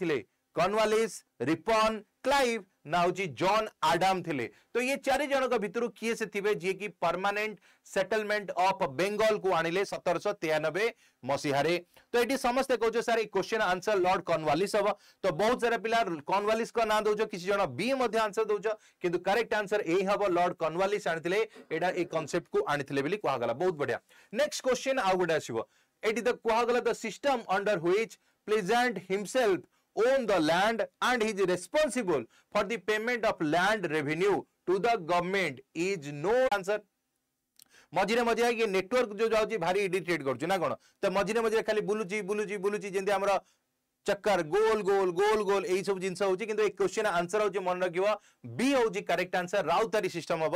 कनवालिस रिपन क्लाइव ना हूँ जन आडाम थे तो ये चार जन भितर किए से थे जी की परमानेंट सेटलमेंट ऑफ बेंगल को आणिले सतरश तेयानबे मसीह तो ये समस्त कौन sir question answer Lord Cornwallis हम तो बहुत सारा पिला का ना दौ किसी जन बी आंसर दौ कि करेक्ट आंसर यही हम लर्ड कर्णवालिस आनी कनसेप्ट को आनी कहगला बहुत बढ़िया नेक्स्ट क्वेश्चन आउ गोटे आसो ये तो कहगला the system under which peasant himself own the land and he is responsible for the payment of land revenue to the government is no मझे मझे ये नेटवर्क जो जाऊँ भारी इरीटेट कर कौन तो मझे मझे खाली बुलूची बुलूची बुलूची जमी आम चक्कर गोल गोल गोल गोल यही सब जिन हूँ कि क्वेश्चन आंसर हूँ मन रख बी हूँ करेक्ट आंसर राउतारी सिस्टम हम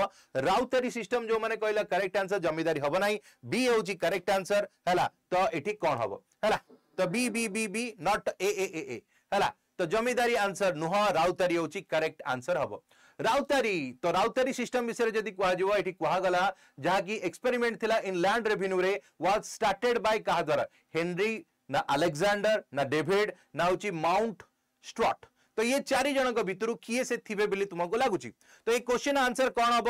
राउतारी सिस्टम जो मैंने कहला करेक्ट आंसर जमीदारी हम ना बी हूँ करेक्ट आंसर है तो ये कौन हम है तो B B B B not A A A A ହେଲା ତ ଜମିଦାରୀ ଆନ୍ସର ନୁହଁ ରାଉତାରୀ ହେଉଛି କରେକ୍ଟ ଆନ୍ସର ହବ ରାଉତାରୀ ତ ରାଉତାରୀ ସିଷ୍ଟମ ବିଷୟରେ ଯଦି କୁହାଯିବ ଏଠି କୁହାଗଲା ଯାହାକି ଏକ୍ସପେରିମେଣ୍ଟ ଥିଲା ଇନ୍ ଲ୍ୟାଣ୍ଡ ରେଭିନ୍ୟୁରେ ୱାଜ୍ ଷ୍ଟାର୍ଟେଡ୍ ବାଇ କାହା ଦ୍ୱାରା ହେନରୀ ନା ଆଲେକ୍ସାଣ୍ଡର ନା ଡେଭିଡ ନା ହେଉଛି ମାଉଣ୍ଟ ଷ୍ଟ୍ରଟ୍ ତ ଇଏ ଚାରି ଜଣଙ୍କ ଭିତରୁ କିଏ ସେ ଥିବେ ବୋଲି ତୁମକୁ ଲାଗୁଛି ତ ଏଇ କ୍ୱେଶ୍ଚିନ୍ ଆନ୍ସର କ'ଣ ହବ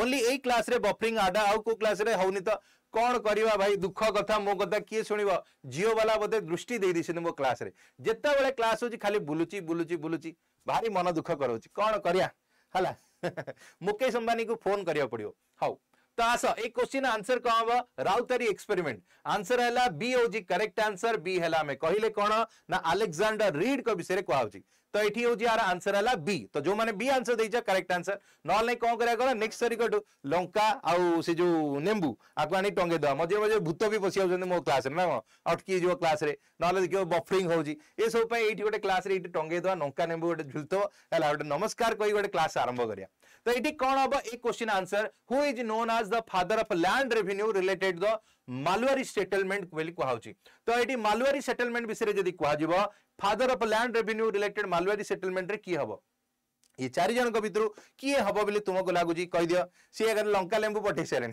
ଓନ୍ଲି ଏଇ କ୍ଲାସରେ ବଫରିଂ ଆଡା ଆଉ କୋଉ କ୍ଲାସରେ ହଉନି ତ କ'ଣ କରିବା ଭାଇ ଦୁଃଖ କଥା ମୋ କଥା କିଏ ଶୁଣିବ ଝିଅବାଲା ବୋଧେ ଦୃଷ୍ଟି ଦେଇଦେଇଛନ୍ତି ମୋ କ୍ଲାସରେ ଯେତେବେଳେ କ୍ଲାସ ହଉଛି ଖାଲି ବୁଲୁଛି ବୁଲୁଛି ବୁଲୁଛି ଭାରି ମନ ଦୁଃଖ କରାଉଛି କ'ଣ କରିବା ହେଲା ମୁକେଶ ଅମ୍ବାନୀକୁ ଫୋନ କରିବାକୁ ପଡିବ ହଉ तो आस एक क्वेश्चन आंसर कौन हम राउतरी एक्सपेरिमेंट आंसर है बी ಬಿ ಹೋಜಿ ಕರೆಕ್ಟ್ ಆನ್ಸರ್ ಬಿ ಹೇಳ ಆಮೆ ಕಹಿಲೆ ಕಣ ನಾ ಅಲೆಕ್ಸಾಂಡರ್ ರೀಡ್ ಕೋ ವಿಷಯ तो ये हूँ यार आंसर है बी तो जो मैंने बी आंसर दे करेक्ट आंसर ना नहीं कौन कर नेक्स्ट सर लंका आउ जो नेबू आपको आनी टंगे दवा मजे मजे भूत भी पशी जाऊँ मो क्लास ना कौन अटकी जो क्लास ना देख बफरिंग हो सब ये गोटे क्लास टंगे दवा लंका नेबू गोटे झुलत है गोटे नमस्कार कही गोटे क्लास आरंभ कराया तो ये कौन हम ये question answer who is known as the father of land revenue related the Mahalwari settlement बोली कहुच्छी तो ये मालवारी सेटलमेंट विषय जब कह father of land revenue related Mahalwari settlement किए हम ये चार जन भितर किए हम बोले तुमको लगुच कहीदि सी अगर लंका लेंबू पठे सारे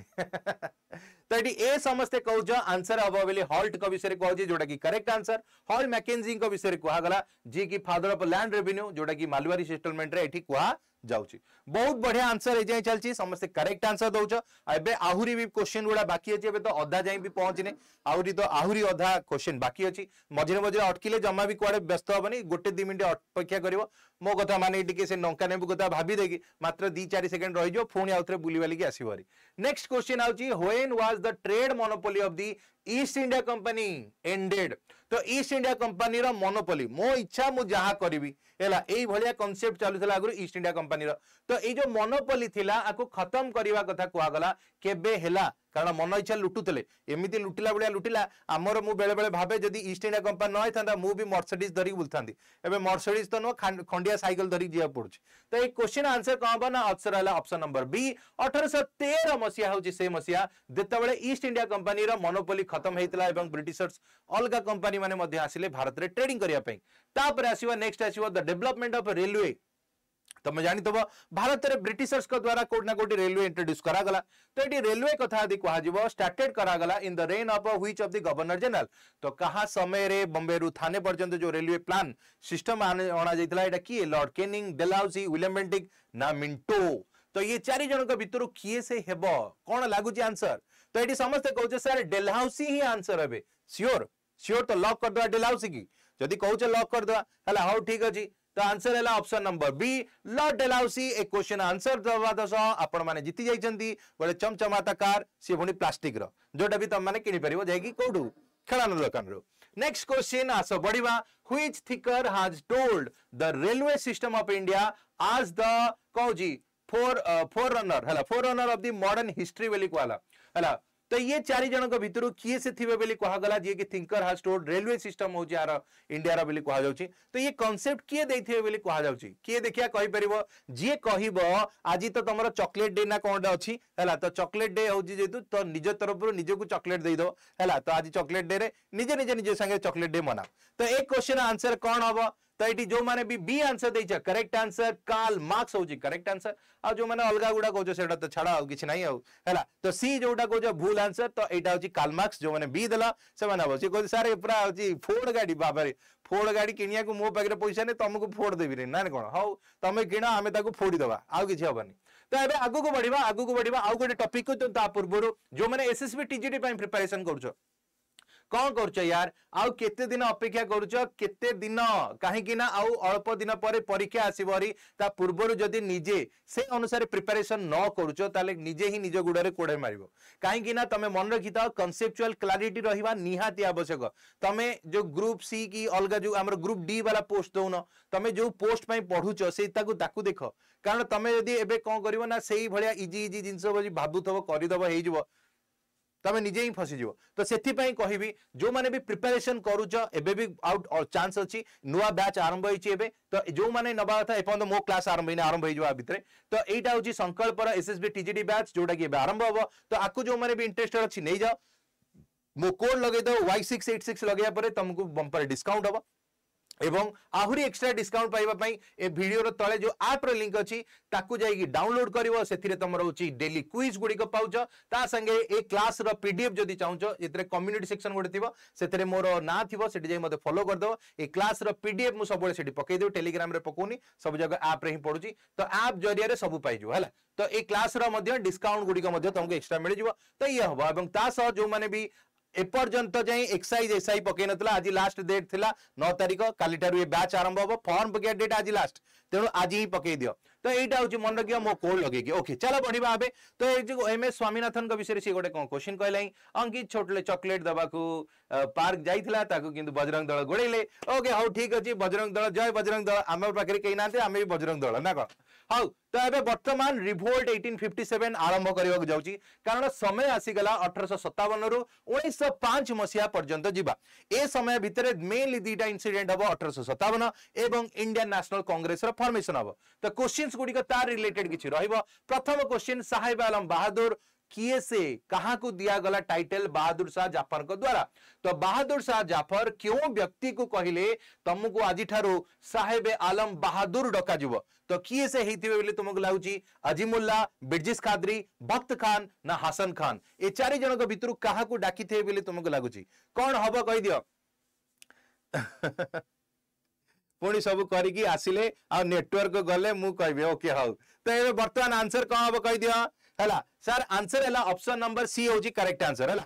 तो ये ए समस्ते कौच आंसर हम बोले हल्ट विषय में कहे जोटा कि करेक्ट आंसर हल्ट मैकेजी विषय में कहगला जी की फादर अफ लैंड रेवेन्यू जोटा कि मालवारी सेटलमेंट कहगला যাচ্ছি বহুত বঢ়িয়া আনসর এই যাই চলছি সমস্ত করেক্ট আনসর দৌছ এবে আহুরি বি কোশ্চেন গুড়া বাকি আছে এবে তো অধা যাই বি পৌঁছিনি আহুরি তো আহুরি অধা কোশ্চেন বাকি আছে মঝিরে মঝিরে অটকিলে জমা বি কুয়াড়ে ব্যস্ত হবনি গোটে দুই মিনিট অপেক্ষা করিব মো কথা মানে টিকে সে লঙ্কা নেবু কথা ভাবি দেকি মাত্র দুই চারি সেকেন্ড রহিযোগ পুনি আউথরে বুলিবালিকি আসিবরি নেক্সট কোশ্চেন আউছি when was the trade monopoly of the East India Company ended ତ ଇଷ୍ଟ ଇଣ୍ଡିଆ କମ୍ପାନୀର ମନୋପଲି ମୋ ଇଚ୍ଛା ମୁଁ ଯାହା କରିବି ହେଲା ଏଇଭଳିଆ କନସେପ୍ଟ ଚାଲୁଥିଲା ଆଗରୁ ଇଷ୍ଟ ଇଣ୍ଡିଆ କମ୍ପାନୀର ତ ଏଇ ଯୋଉ ମନୋପଲି ଥିଲା ଆକୁ ଖତମ କରିବା କଥା କୁହାଗଲା କେବେ ହେଲା ᱟᱨᱟ ಮನᱚᱭ ᱪᱟᱞ ᱞᱩᱴᱩᱛᱮᱞᱮ ᱮᱢᱤᱛᱮ ᱞᱩᱴᱤᱞᱟ ᱵᱩᱲᱤᱭᱟ ᱞᱩᱴᱤᱞᱟ ᱟᱢᱨᱚ ᱢᱩ ᱵᱮᱲᱮ ᱵᱮᱲᱮ ᱵᱷᱟᱵᱮ ᱡᱚᱫᱤ ᱤᱥᱴ ᱤᱱᱰᱤᱭᱟ ᱠᱚᱢᱯᱟᱱᱤ ᱱᱚᱭ ᱛᱟᱸᱫᱟ ᱢᱩ ᱵᱤ ᱢᱟᱨᱥᱮᱰᱤᱥ ᱫᱷᱟᱨᱤ ᱵᱩᱞᱛᱟᱱᱫᱤ ᱮᱵᱮ ᱢᱟᱨᱥᱮᱰᱤᱥ ᱛᱚ ᱱᱚ ᱠᱷᱚᱸᱰᱤᱭᱟ ᱥᱟᱭᱠᱟᱞ ᱫᱷᱟᱨᱤ ᱡᱤᱭᱟ ᱯᱚᱨᱩᱪᱤ ᱛᱚ ᱮᱭ ᱠᱚᱥᱪᱟᱱ ᱟᱱᱥᱟᱨ ᱠᱚᱢᱵᱟᱱᱟ ᱚᱠᱥᱨᱟᱞᱟ ᱚᱯᱥᱚᱱ ᱱᱚᱢᱵᱚᱨ ᱵᱤ 1813 ᱢᱚᱥᱭ तुम तो जानव तो भारत में ब्रिटर्स द्वारा कौटना कौटी रेलवे इंट्रोड्यूस कर तो ये रेलवे कथि कहटार्टेड करागला in the reign of of the governor general तो क्या समय बम्बे थाने पर्यटन जो रेलवे प्लां सिम अणा जाता किए Lord Canning Dalhousie William Bentinck ना मिंटो तो ये चार जन भितर किए से हे कौन लगुच आंसर तो ये समस्ते कहते सर डेलाउसी ही आंसर है सियोर सियोर तो लक करदे डेलाउसी की जदि कौ लक करदे हाउ ठीक अच्छी ତ ଆନ୍ସର ହେଲା option number B Lord Dalhousie ଏ କ୍ୱେଶ୍ଚନ ଆନ୍ସର ଦେବା ସହ ଆପଣମାନେ ଜିତି ଯାଇଛନ୍ତି ଗୋଟେ ଚମଚମାତା କାର ସିଏ ପୁଣି ପ୍ଲାଷ୍ଟିକର ଯୋଉଟା ବି ତମମାନେ କିଣିପାରିବ ଯାଇକି କୋଉଠୁ ଖେଳାଣ ଦୋକାନରୁ ନେକ୍ସଟ କ୍ୱେଶ୍ଚିନ୍ ଆସ ବଢିବା which thinker has told the railway system of India as the କହୁଛି ଫୋର ଫୋର ରନର ହେଲା forerunner of the modern history ବୋଲି କୁହାଲା ହେଲା તો ये ચારી જણଙ୍କ ଭିତରୁ କିଏ ସେ ଥିବେ ବୋଲି କୁହାଗଲା ଯିଏକି thinker has stored railway system ହେଉଛି ଆର ଇଣ୍ଡିଆର ବୋଲି କୁହାଯାଉଛି ତ ଇଏ କନସେପ୍ଟ କିଏ ଦେଇଥିବେ ବୋଲି କୁହାଯାଉଛି କିଏ ଦେଖିବା କହିପାରିବ ଯିଏ କହିବ ଆଜି ତ ତମର ଚକୋଲେଟ୍ ଡେ ନା କ'ଣଟା ଅଛି ହେଲା ତ ଚକୋଲେଟ୍ ଡେ ହେଉଛି ଯେହେତୁ ତ ନିଜ ତରଫରୁ ନିଜକୁ ଚକୋଲେଟ୍ ଦେଇଦେବ ହେଲା ତ ଆଜି ଚକୋଲେଟ୍ ଡେରେ ନିଜେ ନିଜେ ନିଜ ସାଙ୍ଗରେ ଚକୋଲେଟ୍ ଡେ ମନାଅ ତ ଏ କ୍ୱେଶ୍ଚିନ୍ ଆନ୍ସର କ'ଣ ହବ તો એટી ଯୋଉମାନେ ବି ବି ଆନ୍ସର ଦେଇଛ କରେକ୍ଟ ଆନ୍ସର କାର୍ଲ ମାର୍କ୍ସ ହଉଛି କରେକ୍ଟ ଆନ୍ସର ଆଉ ଯୋଉମାନେ ଅଲଗା ଗୁଡା କହୁଛ ସେଇଟା ତ ଛାଡ ଆଉ କିଛି ନାହିଁ ଆଉ ହେଲା ତ ସି ଯୋଉଟା କହୁଛ ଭୁଲ ଆନ୍ସର ତ ଏଇଟା ହଉଛି କାର୍ଲ ମାର୍କ୍ସ ଯୋଉମାନେ ବି ଦେଲ ସେମାନେ ହବ ସିଏ କହୁଛି ସାର୍ ପୁରା ହଉଛି ଫୋର୍ଡ ଗାଡି ବାବାରେ ଫୋର୍ଡ ଗାଡି କିଣିବାକୁ ମୋ ପାଖରେ ପଇସା ନାହିଁ ତମକୁ ଫୋର୍ଡ ଦେବିନି ନା କଣ ହଉ ତମେ କିଣ ଆମେ ତାକୁ ଫୋଡିଦବା ଆଉ କିଛି ହବନି ତ ଏବେ ଆଗକୁ ବଢିବା ଆଗକୁ ବଢିବା ଆଉ ଗୋଟେ ଟପିକ ତା ପୂର୍ବରୁ ଯୋଉମାନେ ଏସ୍ଏସ୍ବି ଟିଜିଟି ପାଇଁ ପ୍ରିପାରେସନ କରୁଛ କ'ଣ କରୁଛ ୟାର ଆଉ କେତେ ଦିନ ଅପେକ୍ଷା କରୁଛ କେତେ ଦିନ କାହିଁକି ନା ଆଉ ଅଳ୍ପ ଦିନ ପରେ ପରୀକ୍ଷା ଆସିବ ହରି ତା ପୂର୍ବରୁ ଯଦି ନିଜେ ସେ ଅନୁସାରେ ପ୍ରିପାରେସନ୍ ନ କରୁଛ ତାହେଲେ ନିଜେ ହିଁ ନିଜ ଗୁଡ଼ରେ କୋଡ଼ାଇ ମାରିବ କାହିଁକି ନା ତମେ ମନେ ରଖିଥାଅ କନସେପ୍ଚୁଆଲ କ୍ଲାରିଟି ରହିବା ନିହାତି ଆବଶ୍ୟକ ତମେ ଯୋଉ ଗ୍ରୁପ ସି କି ଅଲଗା ଯୋଉ ଆମର ଗ୍ରୁପ ଡି ବାଲା ପୋଷ୍ଟ ଦଉନ ତମେ ଯୋଉ ପୋଷ୍ଟ ପାଇଁ ପଢୁଛ ସେଇଟାକୁ ତାକୁ ଦେଖ କାରଣ ତମେ ଯଦି ଏବେ କ'ଣ କରିବ ନା ସେଇଭଳିଆ ଇଜି ଇଜି ଜିନିଷ ଭାବୁଥିବ କରିଦେବ ହେଇଯିବ तुम्हें निजे ही फसीज तो से कह जो मैंने भी प्रिपेरेसन करुच चान्स अच्छी नुआ बैच आरंभ हो तो जो मैंने नवा कथा एपर्त मो क्लास आरंभ होने आरंभ हो भितर तो यहाँ हूँ संकल्प एस एस बी बैच जोटा आरंभ हम तो आपको जो मैंने भी इंटरेस्टेड अच्छी नहीं जाओ मो कोड लगेद वाई सिक्स एट सिक्स लगे तुमको बंपर डिस्काउंट हाँ এবং আহুরি এক্সট্রা ডিসকাউন্ট পাইবা পাই এ ভিডিওর তলে যে অ্যাপর লিংক আছে তাকু যাইগি ডাউনলোড করিবো সেতিরে তমর হউচি ডেইলি কুইজ গুডিক পাউজা তা সंगे এ ক্লাসর পিডিএফ যদি চাওচো ইত্রে কমিউনিটি সেকশন গুডিতিবা সেতিরে মোর না থিবো সেটি যাই মদে ফলো করদো এ ক্লাসর পিডিএফ মু সবো পকে দিউ টেলিগ্রামরে পকউনি সব জাগা অ্যাপরেহি পড়ুচি তো অ্যাপ জরিয়ারে সবু পাইجو হেলা তো এ ক্লাসর মধ্যে ডিসকাউন্ট গুডিক মধ্যে তমকে এক্সট্রা মেলিজবা তাই ইয়া হবা এবং তা সহ জো মানে বি এপর্যন্ত যাই এক্সাইজ এসআই পকাই নথিলা আজি লাস্ট ডেট থিলা 9 তারিখ কালি ঠারু এ ব্যাচ আরম্ভ হব ফর্ম পকাই ডেট আজি লাস্ট তেণু আজি হি পকাই দিও তো এইটা হচ্ছে মনে রাখিও মো কোড লগে কি ওকে চলো বড়িবা এবে তো এই যে এম এস স্বামীনাথন কা বিষয়ে সে গোটে কোন কোশ্চেন কইলাই অঙ্কি ছোটলে চকলেট দেবাকু পার্ক যাইথিলা তাকু কিন্তু বজরং দল গোড়াইলে ওকে হাউ ঠিক আছে বজরং দল জয় বজরং দল আমার পাখরে কেই না আমি বজরং দল না কো ହଉ ତ ଏବେ ବର୍ତ୍ତମାନ ରିଭୋଲ୍ଟ ଏଇଟିନ୍ ଫିଫ୍ଟି ସେଭେନ୍ ଆରମ୍ଭ କରିବାକୁ ଯାଉଛି କାରଣ ସମୟ ଆସିଗଲା ଅଠରଶହ ସତାବନରୁ ଉଣେଇଶହ ପାଞ୍ଚ ମସିହା ପର୍ଯ୍ୟନ୍ତ ଯିବା ଏ ସମୟ ଭିତରେ ମେନ୍ଲି ଦୁଇଟା ଇନ୍ସିଡେଣ୍ଟ ହବ ଅଠରଶହ ସତାବନ ଏବଂ ଇଣ୍ଡିଆନ୍ ନ୍ୟାସନାଲ୍ କଂଗ୍ରେସର ଫର୍ମେସନ୍ ହବ ତ କୋଶ୍ଚିନ୍ସ ଗୁଡ଼ିକ ତା ରିଲେଟେଡ୍ କିଛି ରହିବ ପ୍ରଥମ କୋଶ୍ଚିନ୍ ସାହେବ ଆଲମ ବାହାଦୁର किए से कहा को दिया गला टाइटल बहादुर शाह जाफर को द्वारा तो बहादुर शाह जाफर क्यों व्यक्ति को कहले तुमको आज साहेब आलम बहादुर डक तो किए से होते बोले तुमको लगुच अजीमुल्ला बिरजिस खाद्री भक्त खान ना हासन खान ए चार जन भितर क्या डाकी तुमको लगुच कौन हम दि पुणी सब करके आसिले आ गले मु हाउ तो ये बर्तमान आंसर कौन हम कहीदि ହେଲା ସାର୍ ଆନ୍ସର ହେଲା ଅପସନ ନମ୍ବର ସି ହେଉଛି କରେକ୍ଟ ଆନ୍ସର ହେଲା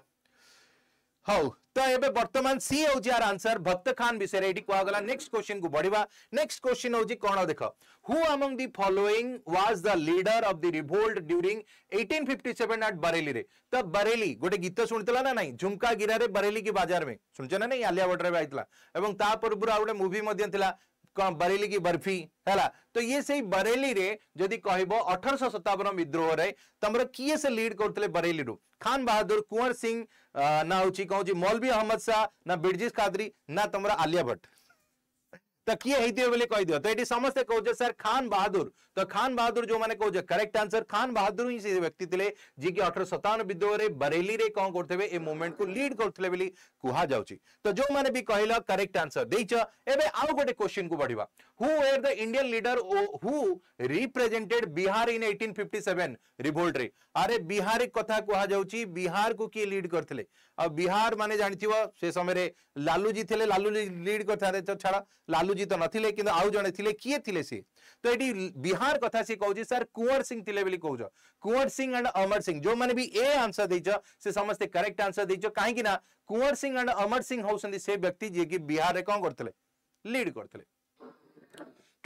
ହଉ ତ ଏବେ ବର୍ତ୍ତମାନ ସି ହେଉଛି ଆର ଆନ୍ସର ଭକ୍ତ ଖାନ ବିଷୟରେ ଏଇଠି କୁହାଗଲା ନେକ୍ସଟ କ୍ୱେଶ୍ଚିନ କୁ ବଢିବା ନେକ୍ସଟ କ୍ୱେଶ୍ଚିନ ହେଉଛି କ'ଣ ଦେଖ who among the following was the leader of the revolt during eighteen fifty seven at ବରେଲିରେ ତ ବରେଲି ଗୋଟେ ଗୀତ ଶୁଣିଥିଲା ନା ନାହିଁ ଝୁମକା ଗିରାରେ ବରେଲି କି ବାଜାର ମେ ଶୁଣିଛ ନା ନାହିଁ ଆଲିଆ ଭଟ୍ଟରେ ବି ଆଇଥିଲା ଏବଂ ତା ପୂର୍ବରୁ ଆଉ ଗୋଟେ ମୁଭି ମଧ୍ୟ ଥିଲା कौन बरेली की बर्फी है तो ये से बरेली रे जदि अठर शह सतावन विद्रोह तुम किए से लीड करते बरेली रु खान बहादुर कुंवर सिंह ना हूँ कौन मौलवी अहमद शाह ना बिरजिश कादरी ना तुम आलिया भट्ट तो किए हेती तो ये समस्त कहते सर खान बहादुर तो खान बहादुर जो मैंने कहते करेक्ट आंसर खान बहादुर ही व्यक्ति थे जी अठर सतावन विद्रोह बरेली रे कौन करते हैं मुमेंट को लिड करते कह तो जो मैंने भी कहल करेक्ट आंसर देखे आउ गए क्वेश्चन को बढ़िया who were the Indian leader who represented Bihar in eighteen fifty seven revolt आरे बिहार कथा कह बिहार को किए लिड करते बिहार मान जान से समय लालूजी थे लालूजी लिड करते तो छाड़ा लालूजी नियोजित नथिले कि आउ जन थे किए थे सी तो ये बिहार कथ सी कहउची सर कुंवर सिंह थे बोली कुर सिंह एंड अमर सिंह जो मैंने भी ए आंसर दे से समस्त करेक्ट आंसर दे कहीं कि कुंवर सिंह एंड अमर सिंह हूँ से व्यक्ति जी कि बिहार रे कोन करथले लीड करथले